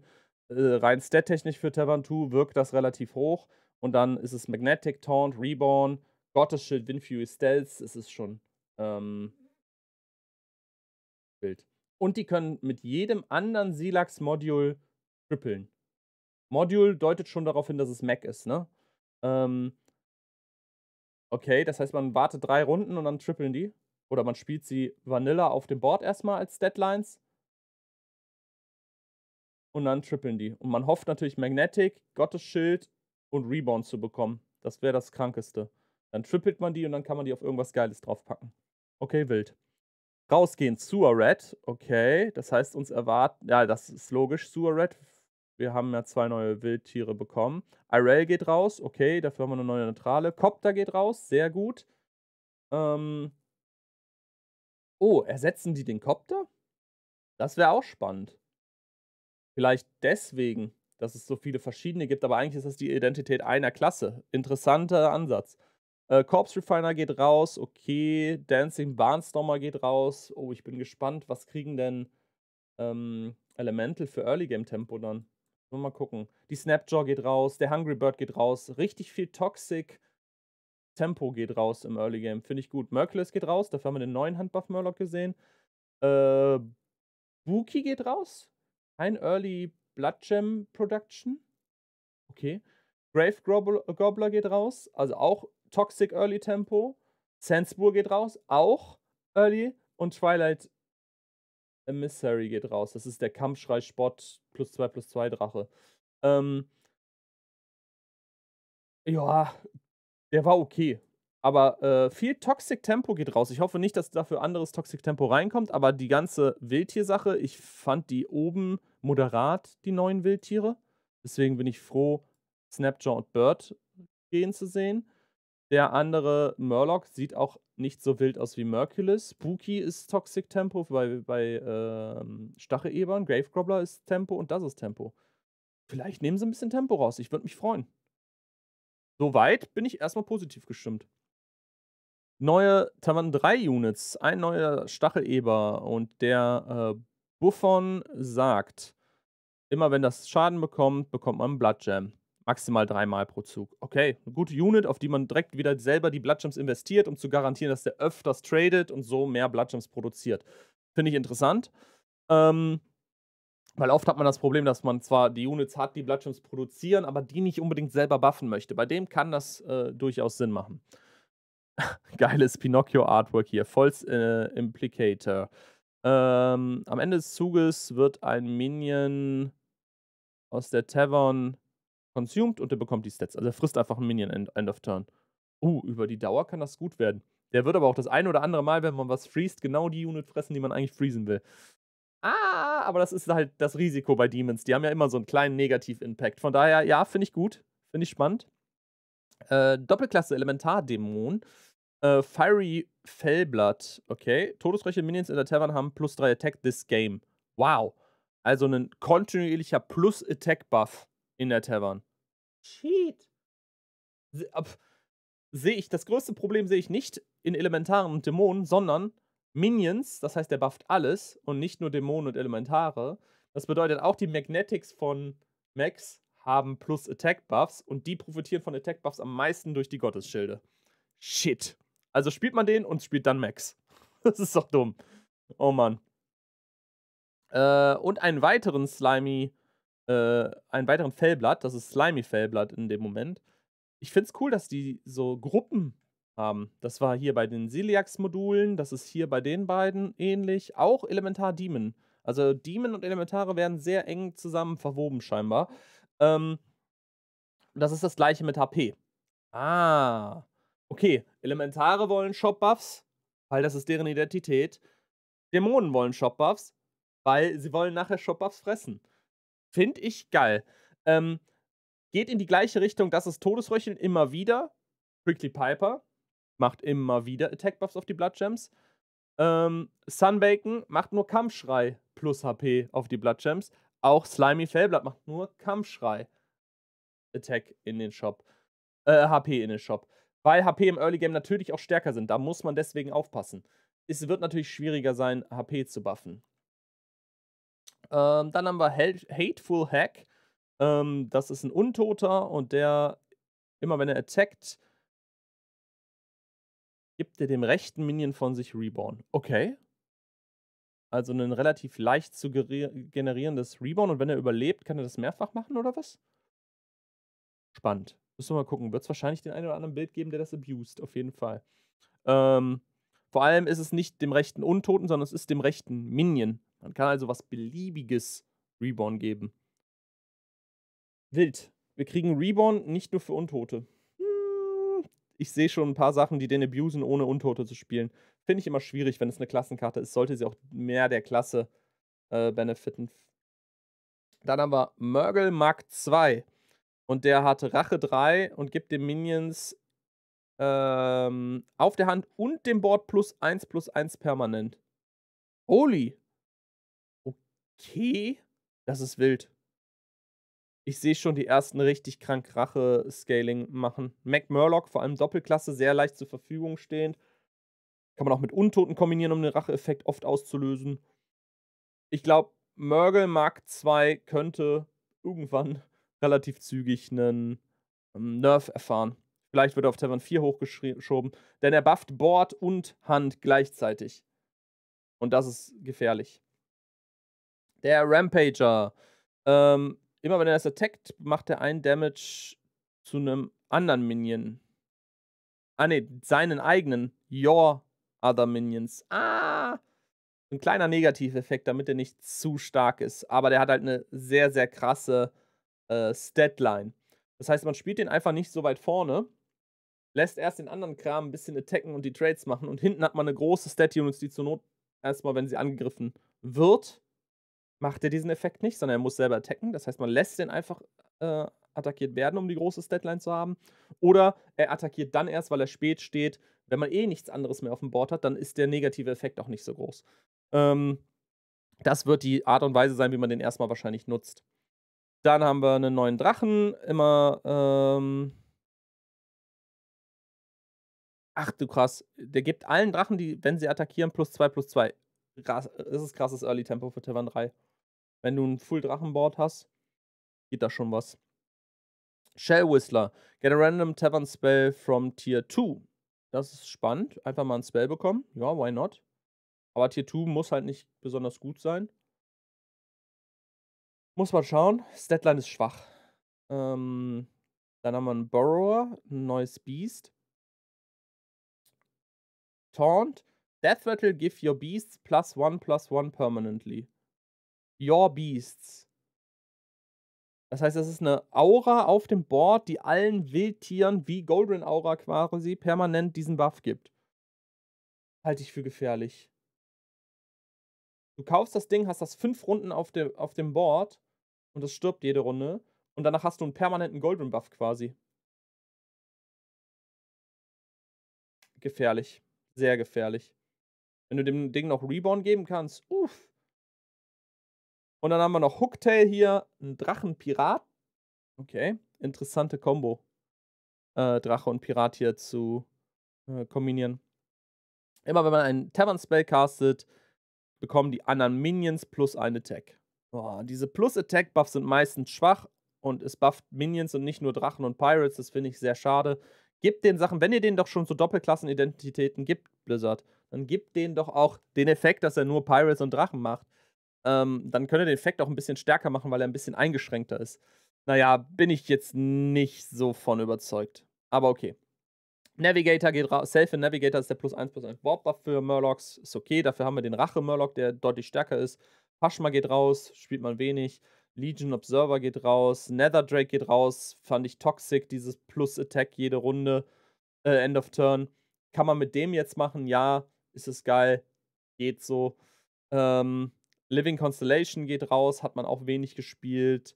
äh, rein stat-technisch für Tavern 2 wirkt das relativ hoch. Und dann ist es Magnetic, Taunt, Reborn, Gottesschild, Windfury, Stealth. Es ist schon ähm, wild. Und die können mit jedem anderen Silax-Modul trippeln. Module deutet schon darauf hin, dass es Mac ist, ne? Ähm, okay, das heißt, man wartet drei Runden und dann trippeln die. Oder man spielt sie Vanilla auf dem Board erstmal als Deadlines. Und dann trippeln die. Und man hofft natürlich Magnetic, Gottesschild und Reborn zu bekommen. Das wäre das Krankeste. Dann trippelt man die und dann kann man die auf irgendwas Geiles draufpacken. Okay, wild. Rausgehen, Sewer Red. Okay, das heißt, uns erwarten. Ja, das ist logisch. Sewer Red wir haben ja zwei neue Wildtiere bekommen. Irel geht raus, okay, dafür haben wir eine neue Neutrale. Copter geht raus, sehr gut. Ähm oh, ersetzen die den Copter? Das wäre auch spannend. Vielleicht deswegen, dass es so viele verschiedene gibt, aber eigentlich ist das die Identität einer Klasse. Interessanter Ansatz. Äh, Corpse Refiner geht raus, okay. Dancing Barnstormer geht raus. Oh, ich bin gespannt, was kriegen denn ähm, Elemental für Early Game Tempo dann? mal gucken. Die Snapjaw geht raus, der Hungry Bird geht raus. Richtig viel Toxic. Tempo geht raus im Early Game. Finde ich gut. Merciless geht raus. Dafür haben wir den neuen Handbuff Murloc gesehen. Äh, Buki geht raus. Ein Early Blood Gem Production. Okay. Grave Gobbler geht raus. Also auch Toxic Early Tempo. Sandsburg geht raus. Auch Early. Und Twilight Emissary geht raus. Das ist der Kampfschrei Sport plus 2 plus 2 Drache. Ähm, ja, der war okay. Aber äh, viel Toxic Tempo geht raus. Ich hoffe nicht, dass dafür anderes Toxic Tempo reinkommt, aber die ganze Wildtiersache, ich fand die oben moderat, die neuen Wildtiere. Deswegen bin ich froh, Snapjaw und Bird gehen zu sehen. Der andere Murloc sieht auch nicht so wild aus wie Merculus. Spooky ist Toxic Tempo bei, bei ähm, Stachelebern. Gravegrobbler ist Tempo und das ist Tempo. Vielleicht nehmen sie ein bisschen Tempo raus. Ich würde mich freuen. Soweit bin ich erstmal positiv gestimmt. Neue Tavern 3 Units. Ein neuer Stacheleber und der äh, Buffon sagt: Immer wenn das Schaden bekommt, bekommt man einen Blood Jam. Maximal dreimal pro Zug. Okay, eine gute Unit, auf die man direkt wieder selber die Bloodjumps investiert, um zu garantieren, dass der öfters tradet und so mehr Bloodjumps produziert. Finde ich interessant. Ähm, weil oft hat man das Problem, dass man zwar die Units hat, die Bloodjumps produzieren, aber die nicht unbedingt selber buffen möchte. Bei dem kann das äh, durchaus Sinn machen. Geiles Pinocchio-Artwork hier. False äh, Implicator. Ähm, am Ende des Zuges wird ein Minion aus der Tavern consumed und er bekommt die Stats. Also er frisst einfach einen Minion end, end of Turn. Uh, über die Dauer kann das gut werden. Der wird aber auch das ein oder andere Mal, wenn man was freest, genau die Unit fressen, die man eigentlich freezen will. Ah, aber das ist halt das Risiko bei Demons. Die haben ja immer so einen kleinen Negativ-Impact. Von daher, ja, finde ich gut. Finde ich spannend. Äh, Doppelklasse Elementardämon. Äh, Fiery Fellblatt. Okay. Todesröche Minions in der Tavern haben plus 3 Attack this game. Wow. Also ein kontinuierlicher Plus-Attack-Buff in der Tavern. Shit. Sehe ich, das größte Problem sehe ich nicht in Elementaren und Dämonen, sondern Minions, das heißt, der bufft alles und nicht nur Dämonen und Elementare. Das bedeutet auch, die Magnetics von Max haben plus Attack-Buffs und die profitieren von Attack-Buffs am meisten durch die Gottesschilde. Shit. Also spielt man den und spielt dann Max. Das ist doch dumm. Oh Mann. Äh, und einen weiteren Slimy äh, einen weiteren Fellblatt, das ist Slimy Fellblatt in dem Moment. Ich finde es cool, dass die so Gruppen haben. Das war hier bei den Siliax-Modulen, das ist hier bei den beiden ähnlich. Auch Elementar Demon. Also Demon und Elementare werden sehr eng zusammen verwoben scheinbar. Ähm, das ist das gleiche mit HP. Ah, okay. Elementare wollen Shop-Buffs, weil das ist deren Identität. Dämonen wollen Shop-Buffs, weil sie wollen nachher Shop-Buffs fressen. Finde ich geil. Ähm, geht in die gleiche Richtung, das ist Todesröcheln immer wieder. Prickly Piper macht immer wieder Attack Buffs auf die Blood Gems. Ähm, Sunbacon macht nur Kampfschrei plus HP auf die Blood Gems. Auch Slimy Fellblatt macht nur Kampfschrei. Attack in den Shop. Äh, HP in den Shop. Weil HP im Early Game natürlich auch stärker sind. Da muss man deswegen aufpassen. Es wird natürlich schwieriger sein, HP zu buffen. Ähm, dann haben wir Hateful Hack. Ähm, das ist ein Untoter und der, immer wenn er attackt, gibt er dem rechten Minion von sich Reborn. Okay. Also ein relativ leicht zu generierendes Reborn und wenn er überlebt, kann er das mehrfach machen oder was? Spannend. Müssen wir mal gucken. Wird es wahrscheinlich den einen oder anderen Bild geben, der das abused, auf jeden Fall. Ähm, vor allem ist es nicht dem rechten Untoten, sondern es ist dem rechten Minion man kann also was Beliebiges Reborn geben. Wild. Wir kriegen Reborn nicht nur für Untote. Hm, ich sehe schon ein paar Sachen, die den abusen, ohne Untote zu spielen. Finde ich immer schwierig, wenn es eine Klassenkarte ist. Sollte sie auch mehr der Klasse äh, benefiten. Dann haben wir Murgle Mark 2. Und der hat Rache 3 und gibt den Minions ähm, auf der Hand und dem Board plus 1 plus 1 permanent. Holy! Okay, das ist wild. Ich sehe schon die ersten richtig krank Rache-Scaling machen. Mac Murloc, vor allem Doppelklasse, sehr leicht zur Verfügung stehend. Kann man auch mit Untoten kombinieren, um den Rache-Effekt oft auszulösen. Ich glaube, Murgle Mark II könnte irgendwann relativ zügig einen ähm, Nerf erfahren. Vielleicht wird er auf Tavern 4 hochgeschoben, denn er bufft Board und Hand gleichzeitig. Und das ist gefährlich. Der Rampager. Ähm, immer wenn er das attackt, macht er einen Damage zu einem anderen Minion. Ah ne, seinen eigenen. Your other Minions. Ah! Ein kleiner Negativeffekt, damit er nicht zu stark ist. Aber der hat halt eine sehr, sehr krasse äh, Statline. Das heißt, man spielt den einfach nicht so weit vorne, lässt erst den anderen Kram ein bisschen attacken und die Trades machen. Und hinten hat man eine große Stat-Unit, die zur Not erstmal, wenn sie angegriffen wird, macht er diesen Effekt nicht, sondern er muss selber attacken. Das heißt, man lässt den einfach äh, attackiert werden, um die große Deadline zu haben. Oder er attackiert dann erst, weil er spät steht. Wenn man eh nichts anderes mehr auf dem Board hat, dann ist der negative Effekt auch nicht so groß. Ähm, das wird die Art und Weise sein, wie man den erstmal wahrscheinlich nutzt. Dann haben wir einen neuen Drachen. Immer. Ähm Ach du krass. Der gibt allen Drachen, die, wenn sie attackieren, plus 2, plus 2. das ist krasses Early Tempo für Tevan 3. Wenn du ein Full Drachenboard hast, geht da schon was. Shell Whistler. Get a random Tavern Spell from Tier 2. Das ist spannend. Einfach mal ein Spell bekommen. Ja, why not? Aber Tier 2 muss halt nicht besonders gut sein. Muss man schauen. Statline ist schwach. Ähm, dann haben wir einen Borrower, ein neues Beast. Taunt. Death Rattle, give your beasts plus one plus one permanently. Your Beasts. Das heißt, das ist eine Aura auf dem Board, die allen Wildtieren wie Golden Aura quasi permanent diesen Buff gibt. Halte ich für gefährlich. Du kaufst das Ding, hast das fünf Runden auf, de auf dem Board und es stirbt jede Runde. Und danach hast du einen permanenten Golden Buff quasi. Gefährlich. Sehr gefährlich. Wenn du dem Ding noch Reborn geben kannst, uff. Und dann haben wir noch Hooktail hier, ein Drachenpirat. Okay, interessante Combo. Äh, Drache und Pirat hier zu äh, kombinieren. Immer wenn man einen Tavern-Spell castet, bekommen die anderen Minions plus ein Attack. Boah, diese Plus-Attack-Buffs sind meistens schwach und es bufft Minions und nicht nur Drachen und Pirates. Das finde ich sehr schade. Gebt den Sachen, wenn ihr denen doch schon so Doppelklassen-Identitäten gibt, Blizzard, dann gebt denen doch auch den Effekt, dass er nur Pirates und Drachen macht ähm, dann könnt ihr den Effekt auch ein bisschen stärker machen, weil er ein bisschen eingeschränkter ist. Naja, bin ich jetzt nicht so von überzeugt. Aber okay. Navigator geht raus. Self in Navigator ist der plus 1 plus 1 Warp-Buff für Murlocs. Ist okay. Dafür haben wir den Rache-Murloc, der deutlich stärker ist. Paschma geht raus, spielt man wenig. Legion Observer geht raus. Nether Drake geht raus. Fand ich toxic, dieses Plus-Attack jede Runde. Äh, End of Turn. Kann man mit dem jetzt machen? Ja. Ist es geil. Geht so. Ähm, Living Constellation geht raus, hat man auch wenig gespielt.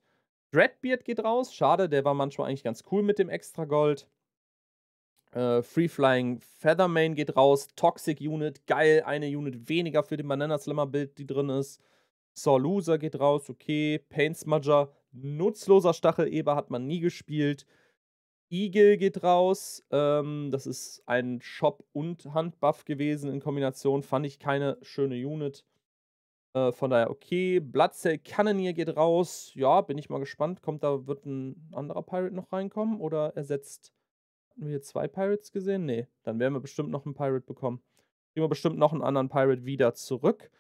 Dreadbeard geht raus, schade, der war manchmal eigentlich ganz cool mit dem Extra Gold. Äh, Free Flying Feathermane geht raus, Toxic Unit, geil, eine Unit weniger für den Banana Slammer Bild, die drin ist. Saw Loser geht raus, okay. Pain Smudger, nutzloser Stacheleber hat man nie gespielt. Eagle geht raus. Ähm, das ist ein Shop- und Handbuff gewesen in Kombination. Fand ich keine schöne Unit. Äh, von daher okay. Blood Cell Cannoneer geht raus. Ja, bin ich mal gespannt. Kommt da, wird ein anderer Pirate noch reinkommen oder ersetzt. Hatten wir hier zwei Pirates gesehen? Nee, dann werden wir bestimmt noch einen Pirate bekommen. Kriegen wir bestimmt noch einen anderen Pirate wieder zurück.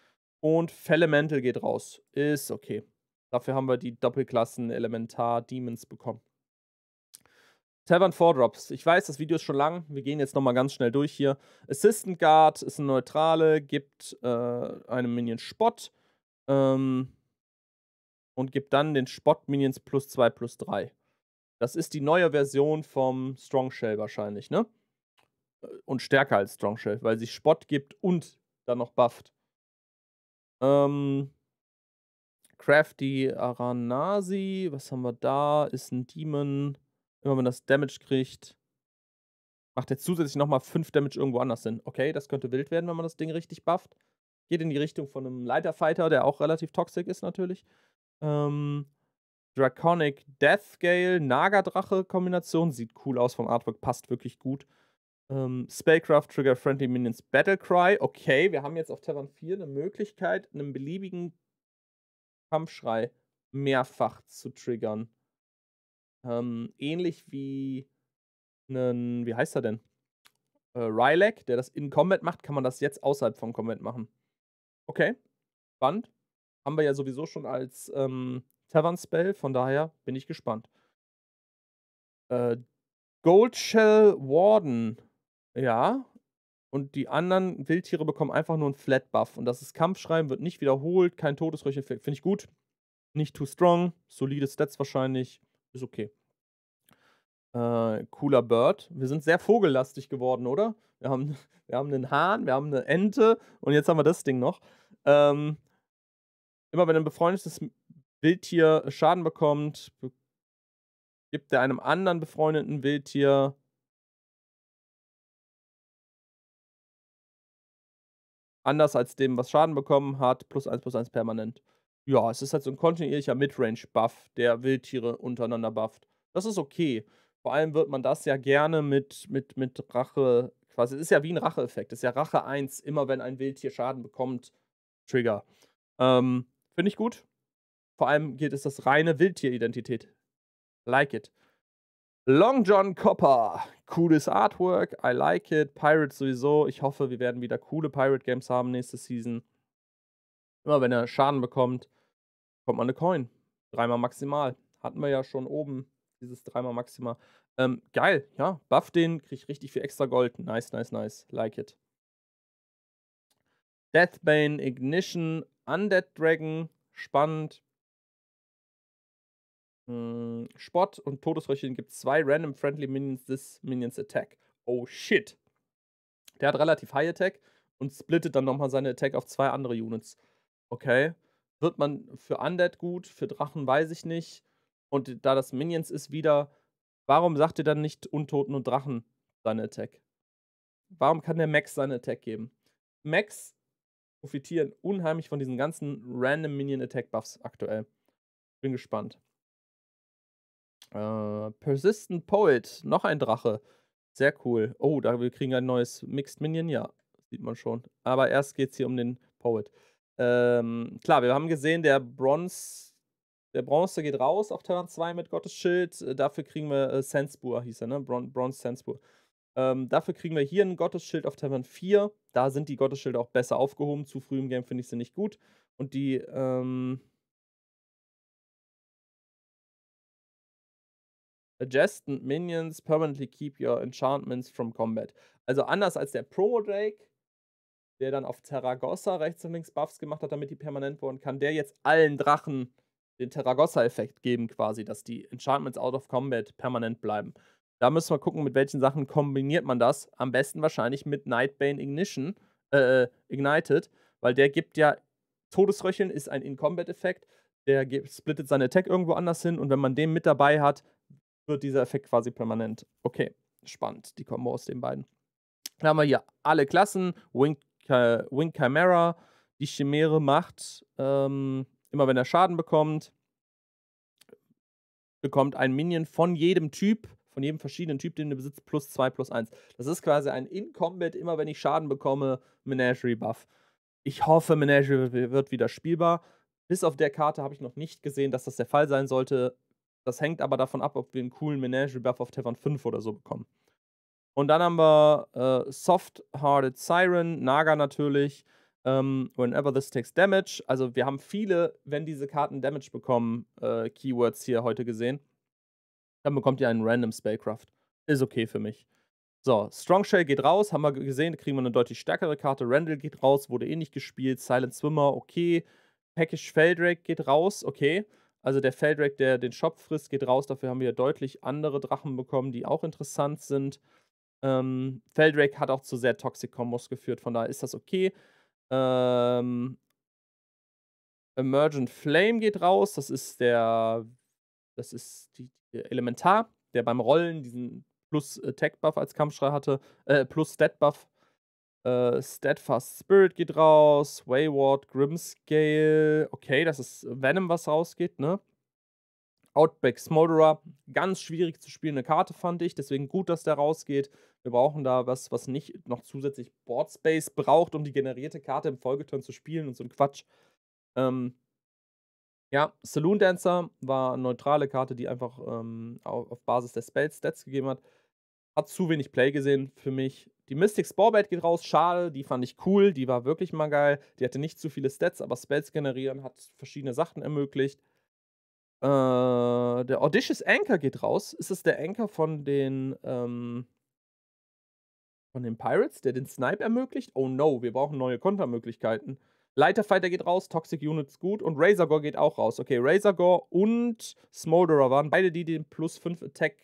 Und Felemental geht raus. Ist okay. Dafür haben wir die Doppelklassen Elementar Demons bekommen. Tavern 4 Drops. Ich weiß, das Video ist schon lang. Wir gehen jetzt nochmal ganz schnell durch hier. Assistant Guard ist eine neutrale, gibt äh, einem Minion Spot ähm, und gibt dann den Spot Minions plus 2 plus 3. Das ist die neue Version vom Strong Shell wahrscheinlich, ne? Äh, und stärker als Strong Shell, weil sie Spot gibt und dann noch bufft. Ähm, Crafty Aranasi, was haben wir da? Ist ein Demon. Immer wenn das Damage kriegt, macht er zusätzlich nochmal 5 Damage irgendwo anders hin. Okay, das könnte wild werden, wenn man das Ding richtig bufft. Geht in die Richtung von einem Leiterfighter, der auch relativ toxisch ist natürlich. Ähm, Draconic Death Gale, Naga-Drache-Kombination. Sieht cool aus vom Artwork, passt wirklich gut. Ähm, Spellcraft Trigger Friendly Minions Battlecry. Okay, wir haben jetzt auf Terran 4 eine Möglichkeit, einen beliebigen Kampfschrei mehrfach zu triggern. Ähm, ähnlich wie einen, wie heißt er denn? Äh, Rylac, der das in Combat macht, kann man das jetzt außerhalb von Combat machen. Okay, spannend. Haben wir ja sowieso schon als ähm, Tavern-Spell, von daher bin ich gespannt. Äh, Gold Shell Warden. Ja. Und die anderen Wildtiere bekommen einfach nur einen Flat-Buff. Und das ist Kampfschreiben, wird nicht wiederholt, kein Todesröcheffekt. finde ich gut. Nicht too strong, solide Stats wahrscheinlich ist okay. Äh, cooler Bird. Wir sind sehr vogellastig geworden, oder? Wir haben, wir haben einen Hahn, wir haben eine Ente und jetzt haben wir das Ding noch. Ähm, immer wenn ein befreundetes Wildtier Schaden bekommt, gibt er einem anderen befreundeten Wildtier anders als dem, was Schaden bekommen hat, plus 1 plus 1 permanent. Ja, es ist halt so ein kontinuierlicher Midrange-Buff, der Wildtiere untereinander bufft. Das ist okay. Vor allem wird man das ja gerne mit mit mit Rache quasi es ist ja wie ein Rache-Effekt. Es ist ja Rache 1, immer wenn ein Wildtier Schaden bekommt, Trigger. Ähm, finde ich gut. Vor allem gilt es das reine Wildtier-Identität. Like it. Long John Copper, cooles Artwork, I like it. Pirates sowieso. Ich hoffe, wir werden wieder coole Pirate Games haben nächste Season. Immer wenn er Schaden bekommt, bekommt man eine Coin. Dreimal maximal. Hatten wir ja schon oben, dieses dreimal maximal. Ähm, geil, ja. Buff den, krieg richtig viel extra Gold. Nice, nice, nice. Like it. Deathbane, Ignition, Undead Dragon. Spannend. Hm, Spot und Todesröchchen gibt zwei random friendly Minions this Minions Attack. Oh shit. Der hat relativ High Attack und splittet dann nochmal seine Attack auf zwei andere Units okay, wird man für Undead gut, für Drachen weiß ich nicht. Und da das Minions ist wieder, warum sagt ihr dann nicht Untoten und Drachen seine Attack? Warum kann der Max seine Attack geben? Max profitieren unheimlich von diesen ganzen random Minion Attack Buffs aktuell. Bin gespannt. Äh, Persistent Poet, noch ein Drache. Sehr cool. Oh, da wir kriegen ein neues Mixed Minion, ja. Sieht man schon. Aber erst geht es hier um den Poet. Ähm, klar, wir haben gesehen, der Bronze, der Bronze geht raus auf Turn 2 mit Gottes Schild. Äh, dafür kriegen wir äh, Sandspur, hieß er, ne? Bron Bronze Sandspur. Ähm, dafür kriegen wir hier ein Gottesschild auf Tavern 4. Da sind die Gottesschilde auch besser aufgehoben. Zu früh im Game finde ich sie nicht gut. Und die, ähm, Adjacent Minions permanently keep your enchantments from combat. Also anders als der Promo Drake der dann auf Terragossa rechts und links Buffs gemacht hat, damit die permanent wurden, kann der jetzt allen Drachen den Terragossa-Effekt geben, quasi, dass die Enchantments out of combat permanent bleiben. Da müssen wir gucken, mit welchen Sachen kombiniert man das. Am besten wahrscheinlich mit Nightbane Ignition, äh, äh Ignited, weil der gibt ja Todesröcheln ist ein In-Combat-Effekt. Der splittet seinen Attack irgendwo anders hin und wenn man den mit dabei hat, wird dieser Effekt quasi permanent. Okay, spannend, die Kombo aus den beiden. Dann haben wir hier alle Klassen, Winged Wing Chimera die Chimäre macht, ähm, immer wenn er Schaden bekommt, bekommt ein Minion von jedem Typ, von jedem verschiedenen Typ, den du besitzt, plus 2, plus 1. Das ist quasi ein In-Combat, immer wenn ich Schaden bekomme, Menagerie-Buff. Ich hoffe, Menagerie wird wieder spielbar. Bis auf der Karte habe ich noch nicht gesehen, dass das der Fall sein sollte. Das hängt aber davon ab, ob wir einen coolen Menagerie-Buff auf Tavern 5 oder so bekommen. Und dann haben wir äh, Soft-Hearted Siren, Naga natürlich, ähm, Whenever this takes damage. Also wir haben viele, wenn diese Karten Damage bekommen, äh, Keywords hier heute gesehen. Dann bekommt ihr einen Random Spellcraft. Ist okay für mich. So, Strong Shell geht raus, haben wir gesehen, kriegen wir eine deutlich stärkere Karte. Randall geht raus, wurde eh nicht gespielt. Silent Swimmer, okay. Packish Feldrake geht raus, okay. Also der Feldrake, der den Shop frisst, geht raus. Dafür haben wir deutlich andere Drachen bekommen, die auch interessant sind. Ähm, Feldrake hat auch zu sehr Toxic Combos geführt, von daher ist das okay. Ähm, Emergent Flame geht raus, das ist der, das ist die, der Elementar, der beim Rollen diesen plus Attack Buff als Kampfschrei hatte, äh, plus Stat Buff. Äh, Steadfast Spirit geht raus, Wayward, Grimscale, okay, das ist Venom, was rausgeht, ne? Outback Smolderer, ganz schwierig zu spielende Karte, fand ich. Deswegen gut, dass der rausgeht. Wir brauchen da was, was nicht noch zusätzlich Board Space braucht, um die generierte Karte im Folgeturn zu spielen und so ein Quatsch. Ähm, ja, Saloon Dancer war eine neutrale Karte, die einfach ähm, auf Basis der Spell Stats gegeben hat. Hat zu wenig Play gesehen für mich. Die Mystic Spawbait geht raus, schade, die fand ich cool, die war wirklich mal geil. Die hatte nicht zu viele Stats, aber Spells generieren hat verschiedene Sachen ermöglicht. Äh, der Audacious Anchor geht raus. Ist es der Anchor von den, ähm, von den Pirates, der den Snipe ermöglicht? Oh no, wir brauchen neue Kontermöglichkeiten. Leiterfighter geht raus, Toxic Units gut und Razor Gore geht auch raus. Okay, Razor Gore und Smolderer waren beide die, die den plus 5 Attack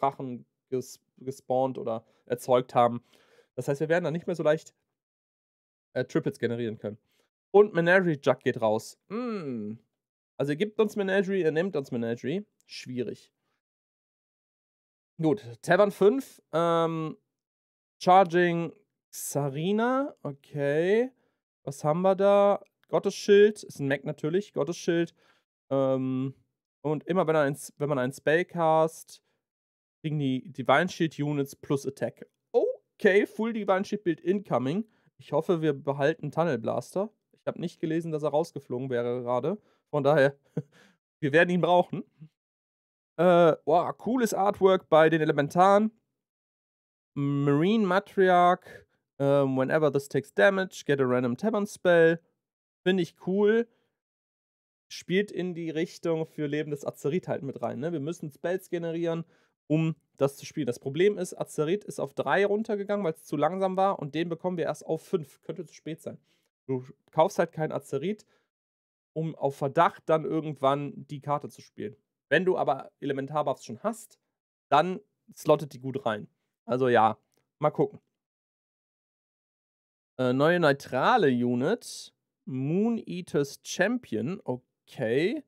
Drachen ges gespawnt oder erzeugt haben. Das heißt, wir werden dann nicht mehr so leicht äh, Triplets generieren können. Und Menagerie Jug geht raus. Mm, also ihr gebt uns Menagerie, ihr nehmt uns Menagerie. Schwierig. Gut, Tavern 5. Ähm, Charging Sarina. Okay. Was haben wir da? Gottesschild. Ist ein Mech natürlich. Gottesschild. Ähm, und immer wenn, ein, wenn, man einen Spell cast, kriegen die Divine Shield Units plus Attack. Okay, Full Divine Shield Build incoming. Ich hoffe, wir behalten Tunnel Blaster. Ich habe nicht gelesen, dass er rausgeflogen wäre gerade. Von daher, wir werden ihn brauchen. Äh, wow, cooles Artwork bei den Elementaren. Marine Matriarch. Um, ähm, whenever this takes damage, get a random Tavern Spell. Finde ich cool. Spielt in die Richtung für lebendes Azerit halt mit rein. Ne? Wir müssen Spells generieren, um das zu spielen. Das Problem ist, Azerit ist auf 3 runtergegangen, weil es zu langsam war und den bekommen wir erst auf 5. Könnte zu spät sein. Du kaufst halt kein Azerit, um auf Verdacht dann irgendwann die Karte zu spielen. Wenn du aber Elementarbuffs schon hast, dann slottet die gut rein. Also ja, mal gucken. Äh, neue neutrale Unit. Moon Eaters Champion. Okay.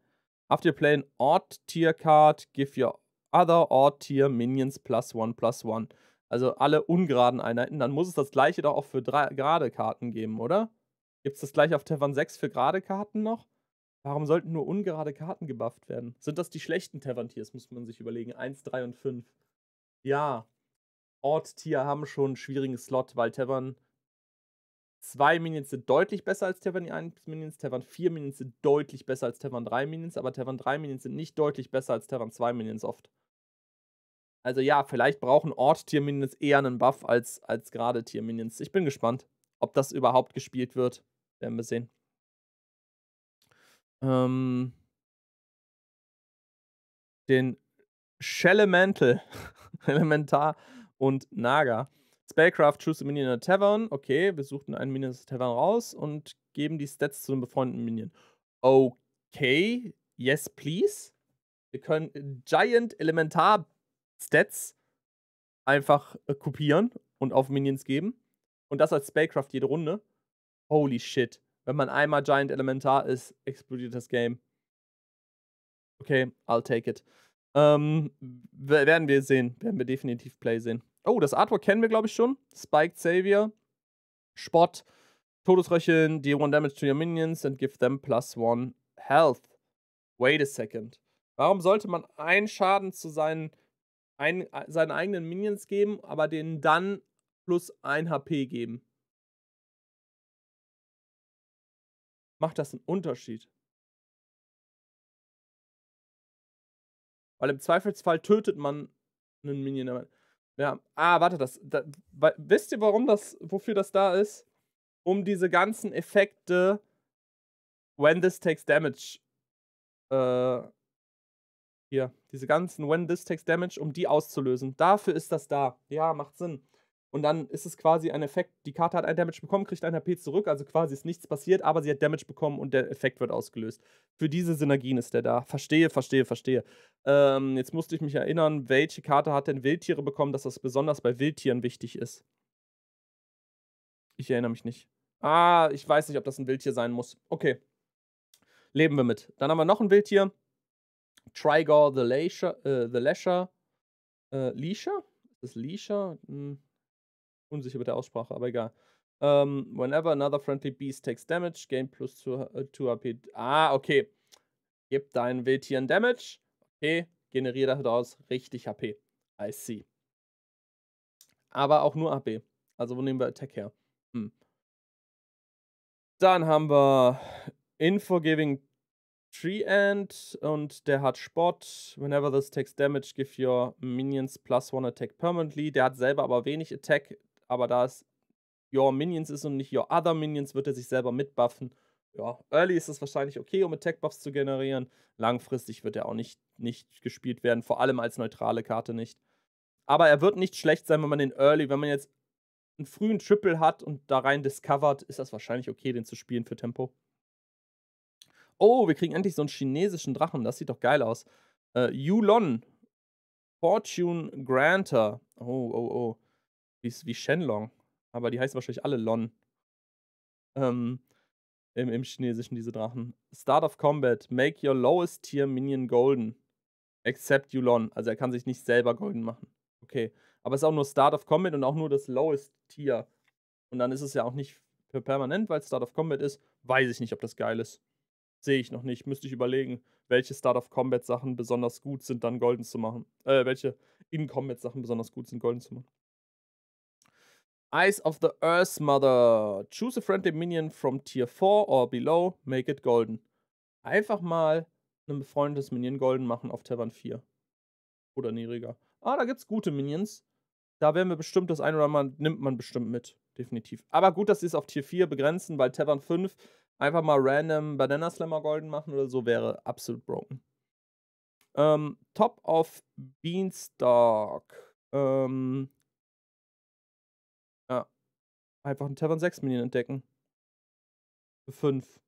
After you play an odd tier card, give your other odd tier minions plus one plus one. Also alle ungeraden Einheiten. Dann muss es das gleiche doch auch für drei, gerade Karten geben, oder? Gibt es das gleiche auf Tefan 6 für gerade Karten noch? Warum sollten nur ungerade Karten gebufft werden? Sind das die schlechten Tavantiers, muss man sich überlegen. 1, 3 und 5. Ja, Ort-Tier haben schon einen schwierigen Slot, weil Tavern 2 Minions sind deutlich besser als Tavern 1 Minions, Tavern 4 Minions sind deutlich besser als Tavern 3 Minions, aber Tavern 3 Minions sind nicht deutlich besser als Tavern 2 Minions oft. Also ja, vielleicht brauchen Ort-Tier-Minions eher einen Buff als, als gerade Tier-Minions. Ich bin gespannt, ob das überhaupt gespielt wird. Werden wir sehen. Ähm, den Shelemental, Elementar und Naga. Spellcraft, choose a Minion in a Tavern. Okay, wir suchten einen Minion aus der Tavern raus und geben die Stats zu einem befreundeten Minion. Okay, yes please. Wir können äh, Giant Elementar Stats einfach äh, kopieren und auf Minions geben. Und das als Spellcraft jede Runde. Holy shit. Wenn man einmal Giant Elementar ist, explodiert das Game. Okay, I'll take it. Ähm, werden wir sehen. Werden wir definitiv Play sehen. Oh, das Artwork kennen wir, glaube ich, schon. Spiked Savior, Spot. Todesröcheln, deal one damage to your minions and give them plus one health. Wait a second. Warum sollte man einen Schaden zu seinen, ein, seinen eigenen Minions geben, aber denen dann plus ein HP geben? macht das einen Unterschied. Weil im Zweifelsfall tötet man einen Minion Ja. Ah, warte, das. Da, wisst ihr, warum das, wofür das da ist? Um diese ganzen Effekte, when this takes damage. Äh, hier, diese ganzen when this takes damage, um die auszulösen. Dafür ist das da. Ja, macht Sinn. Und dann ist es quasi ein Effekt, die Karte hat ein Damage bekommen, kriegt ein HP zurück, also quasi ist nichts passiert, aber sie hat Damage bekommen und der Effekt wird ausgelöst. Für diese Synergien ist der da. Verstehe, verstehe, verstehe. Ähm, jetzt musste ich mich erinnern, welche Karte hat denn Wildtiere bekommen, dass das besonders bei Wildtieren wichtig ist. Ich erinnere mich nicht. Ah, ich weiß nicht, ob das ein Wildtier sein muss. Okay. Leben wir mit. Dann haben wir noch ein Wildtier. Trigor the Lasher. Äh, the Lasher. Äh, Leisure? Ist das Leisure? Hm unsicher mit der Aussprache, aber egal. Um, ähm, whenever another friendly beast takes damage, gain plus 2 äh, HP. Ah, okay. Gib deinen Wildtieren Damage. Okay, generiere daraus richtig HP. I see. Aber auch nur HP. Also wo nehmen wir Attack her? Hm. Dann haben wir Info-Giving Tree End und der hat Spot. Whenever this takes damage, give your minions plus one attack permanently. Der hat selber aber wenig Attack aber da es Your Minions ist und nicht Your Other Minions, wird er sich selber mitbuffen. Ja, early ist es wahrscheinlich okay, um Attack-Buffs zu generieren. Langfristig wird er auch nicht, nicht gespielt werden, vor allem als neutrale Karte nicht. Aber er wird nicht schlecht sein, wenn man den Early, wenn man jetzt einen frühen Triple hat und da rein discovered, ist das wahrscheinlich okay, den zu spielen für Tempo. Oh, wir kriegen endlich so einen chinesischen Drachen. Das sieht doch geil aus. Äh, Yulon. Fortune Granter. Oh, oh, oh wie, wie Shenlong, aber die heißen wahrscheinlich alle Lon. Ähm, im, Im Chinesischen diese Drachen. Start of Combat. Make your lowest tier minion golden. Except you, Lon. Also er kann sich nicht selber golden machen. Okay. Aber es ist auch nur Start of Combat und auch nur das lowest Tier. Und dann ist es ja auch nicht für permanent, weil es Start of Combat ist. Weiß ich nicht, ob das geil ist. Sehe ich noch nicht. Müsste ich überlegen, welche Start of Combat Sachen besonders gut sind, dann golden zu machen. Äh, welche in Combat Sachen besonders gut sind, golden zu machen. Eyes of the Earth Mother. Choose a friendly minion from Tier 4 or below, make it golden. Einfach mal ein befreundetes Minion golden machen auf Tavern 4. Oder niedriger. Ah, da gibt's gute Minions. Da werden wir bestimmt das ein oder andere nimmt man bestimmt mit. Definitiv. Aber gut, dass sie es auf Tier 4 begrenzen, weil Tavern 5 einfach mal random Banana Slammer golden machen oder so wäre absolut broken. Ähm, Top of Beanstalk. Ähm, einfach einen Tavern 6 Minion entdecken. Für 5.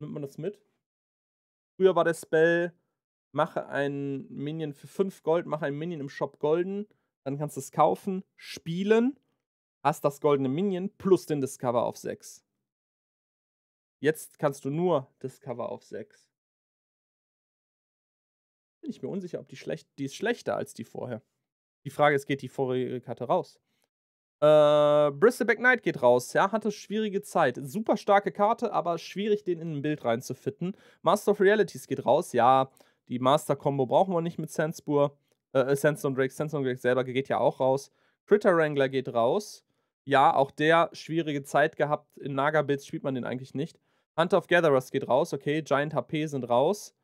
Nimmt man das mit? Früher war der Spell, mache einen Minion für 5 Gold, mache einen Minion im Shop golden, dann kannst du es kaufen, spielen, hast das goldene Minion plus den Discover auf 6. Jetzt kannst du nur Discover auf 6. Bin ich mir unsicher, ob die schlecht, die ist schlechter als die vorher. Die Frage ist, geht die vorige Karte raus? Äh, Bristleback Knight geht raus. Ja, hatte schwierige Zeit. Super starke Karte, aber schwierig, den in ein Bild reinzufitten. Master of Realities geht raus. Ja, die master kombo brauchen wir nicht mit Sandspur. Äh, äh Sandstone Drake. Sandstone Drake selber geht ja auch raus. Critter Wrangler geht raus. Ja, auch der schwierige Zeit gehabt. In Naga-Builds spielt man den eigentlich nicht. Hunter of Gatherers geht raus. Okay, Giant HP sind raus.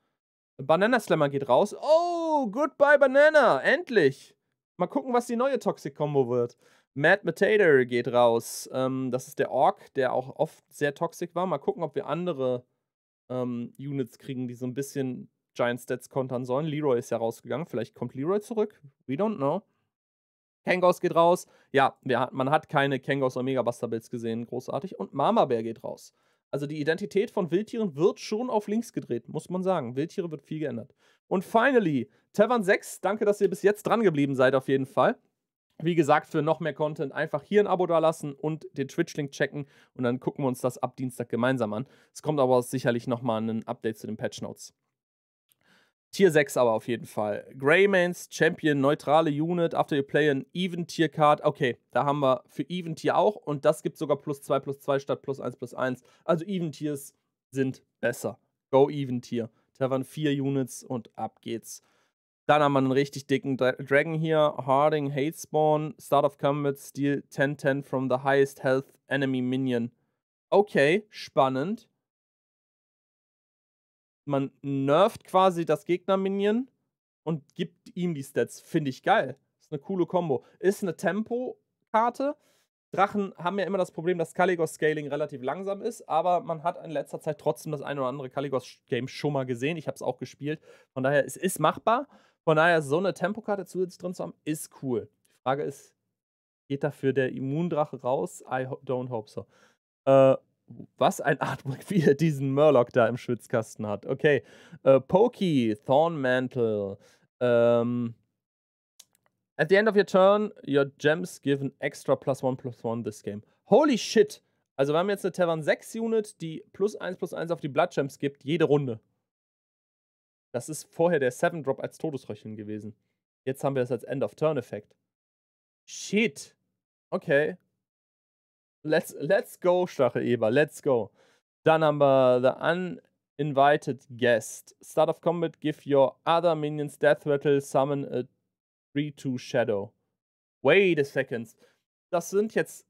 Banana Slammer geht raus. Oh, goodbye Banana. Endlich. Mal gucken, was die neue toxic kombo wird. Matt Matator geht raus. Ähm, das ist der Ork, der auch oft sehr toxisch war. Mal gucken, ob wir andere ähm, Units kriegen, die so ein bisschen Giant Stats kontern sollen. Leroy ist ja rausgegangen. Vielleicht kommt Leroy zurück. We don't know. Kangos geht raus. Ja, hat, man hat keine Kangos Omega Buster Bills gesehen. Großartig. Und Mama Bear geht raus. Also die Identität von Wildtieren wird schon auf links gedreht, muss man sagen. Wildtiere wird viel geändert. Und finally, Tavern 6, danke, dass ihr bis jetzt dran geblieben seid, auf jeden Fall. Wie gesagt, für noch mehr Content einfach hier ein Abo dalassen und den Twitch-Link checken und dann gucken wir uns das ab Dienstag gemeinsam an. Es kommt aber sicherlich nochmal ein Update zu den Patch Notes. Tier 6 aber auf jeden Fall. Greymans, Champion, neutrale Unit, after you play an Even Tier Card. Okay, da haben wir für Even Tier auch und das gibt sogar plus 2 plus 2 statt plus 1 plus 1. Also Even Tiers sind besser. Go Even Tier. Tavern 4 Units und ab geht's. Dann haben wir einen richtig dicken Dragon hier. Harding, Hate Spawn, Start of Combat, Steal 10-10 from the highest health enemy minion. Okay, spannend. Man nerft quasi das Gegner-Minion und gibt ihm die Stats. Finde ich geil. Ist eine coole Combo. Ist eine Tempo-Karte. Drachen haben ja immer das Problem, dass kaligos Scaling relativ langsam ist, aber man hat in letzter Zeit trotzdem das ein oder andere kaligos Game schon mal gesehen. Ich habe es auch gespielt. Von daher, es ist machbar. Von daher, so eine Tempokarte zusätzlich drin zu haben, ist cool. Die Frage ist, geht dafür der Immundrache raus? I ho don't hope so. Äh, was ein Artwork, wie er diesen Murloc da im Schwitzkasten hat. Okay. Äh, Pokey, Thornmantle. Ähm, at the end of your turn, your gems give an extra plus one plus one this game. Holy shit! Also wir haben jetzt eine Tavern 6 Unit, die plus 1 plus 1 auf die Blood Gems gibt, jede Runde. Das ist vorher der Seven Drop als Todesröcheln gewesen. Jetzt haben wir das als End of Turn Effekt. Shit. Okay. Let's, let's go, Stachel-Eber. Let's go. Dann haben wir The Uninvited Guest. Start of Combat, give your other minions death rattle, summon a 3-2 Shadow. Wait a second. Das sind jetzt.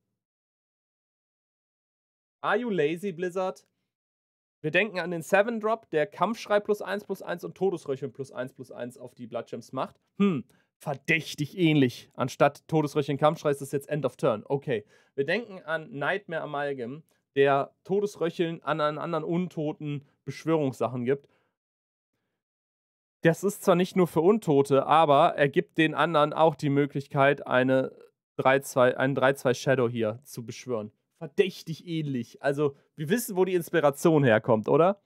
Are you lazy, Blizzard? Wir denken an den Seven Drop, der Kampfschrei plus 1 plus 1 und Todesröcheln plus 1 plus 1 auf die Bloodgems macht. Hm, verdächtig ähnlich. Anstatt Todesröcheln Kampfschrei ist das jetzt End of Turn. Okay. Wir denken an Nightmare Amalgam, der Todesröcheln an einen anderen Untoten Beschwörungssachen gibt. Das ist zwar nicht nur für Untote, aber er gibt den anderen auch die Möglichkeit, eine 3 -2, einen 3-2 Shadow hier zu beschwören verdächtig ähnlich. Also, wir wissen, wo die Inspiration herkommt, oder?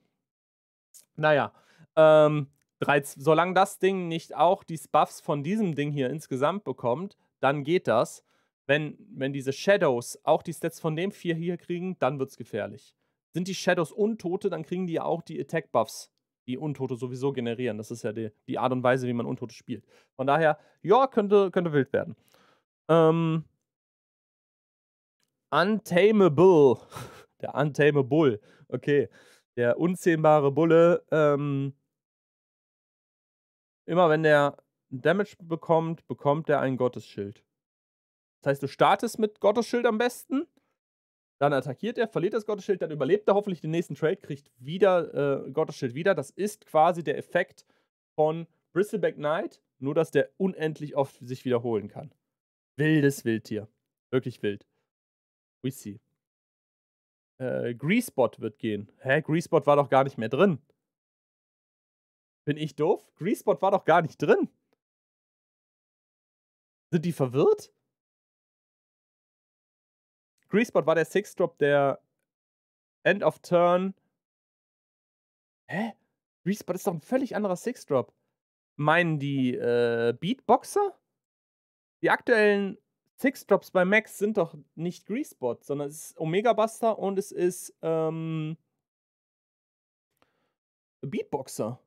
Naja, ähm, 13, solange das Ding nicht auch die Buffs von diesem Ding hier insgesamt bekommt, dann geht das. Wenn, wenn diese Shadows auch die Stats von dem vier hier kriegen, dann wird's gefährlich. Sind die Shadows Untote, dann kriegen die ja auch die Attack-Buffs, die Untote sowieso generieren. Das ist ja die, die Art und Weise, wie man Untote spielt. Von daher, ja, könnte, könnte wild werden. Ähm, Untamable. Der Untamable Okay. Der unzähmbare Bulle. Ähm, immer wenn der Damage bekommt, bekommt er ein Gottesschild. Das heißt, du startest mit Gottesschild am besten. Dann attackiert er, verliert das Gottesschild, dann überlebt er hoffentlich den nächsten Trade, kriegt wieder äh, Gottesschild wieder. Das ist quasi der Effekt von Bristleback Knight, nur dass der unendlich oft sich wiederholen kann. Wildes Wildtier. Wirklich wild. Greasy. Äh, Greasebot wird gehen. Hä? Greasebot war doch gar nicht mehr drin. Bin ich doof? Greasebot war doch gar nicht drin. Sind die verwirrt? Greasebot war der Six-Drop der End of Turn. Hä? Greasebot ist doch ein völlig anderer Six-Drop. Meinen die äh, Beatboxer? Die aktuellen Six Drops bei Max sind doch nicht Greasebot, sondern es ist Omega Buster und es ist ähm, Beatboxer.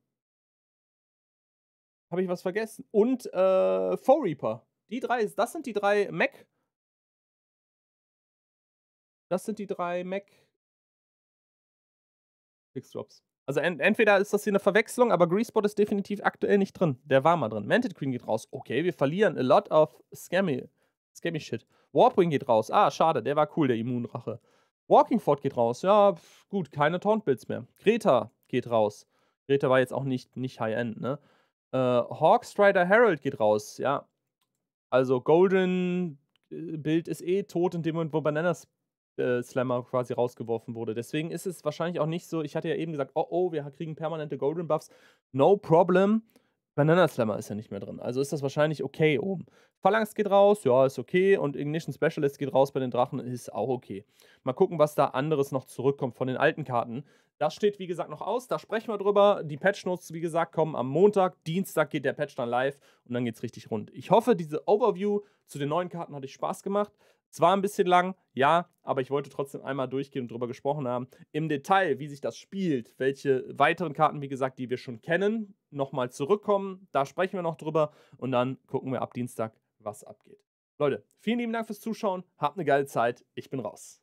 Habe ich was vergessen? Und äh, Four Reaper. Die drei, das sind die drei Mac. Das sind die drei Mac. Six Drops. Also ent entweder ist das hier eine Verwechslung, aber Greasebot ist definitiv aktuell nicht drin. Der war mal drin. Manted Queen geht raus. Okay, wir verlieren a lot of Scammy. Das Scape mich shit. Warpwing geht raus. Ah, schade, der war cool, der Immunrache. Walking Ford geht raus. Ja, pf, gut, keine Taunt-Builds mehr. Greta geht raus. Greta war jetzt auch nicht, nicht High-End, ne? Äh, Hawkstrider Herald geht raus, ja. Also Golden äh, Bild ist eh tot in dem Moment, wo Bananas äh, Slammer quasi rausgeworfen wurde. Deswegen ist es wahrscheinlich auch nicht so, ich hatte ja eben gesagt, oh oh, wir kriegen permanente Golden Buffs. No problem. Banana Slammer ist ja nicht mehr drin. Also ist das wahrscheinlich okay oben. Phalanx geht raus, ja, ist okay. Und Ignition Specialist geht raus bei den Drachen, ist auch okay. Mal gucken, was da anderes noch zurückkommt von den alten Karten. Das steht, wie gesagt, noch aus. Da sprechen wir drüber. Die Patchnotes, wie gesagt, kommen am Montag. Dienstag geht der Patch dann live und dann geht es richtig rund. Ich hoffe, diese Overview zu den neuen Karten hat euch Spaß gemacht. Es war ein bisschen lang, ja, aber ich wollte trotzdem einmal durchgehen und drüber gesprochen haben. Im Detail, wie sich das spielt, welche weiteren Karten, wie gesagt, die wir schon kennen, nochmal zurückkommen. Da sprechen wir noch drüber und dann gucken wir ab Dienstag, was abgeht. Leute, vielen lieben Dank fürs Zuschauen. Habt eine geile Zeit. Ich bin raus.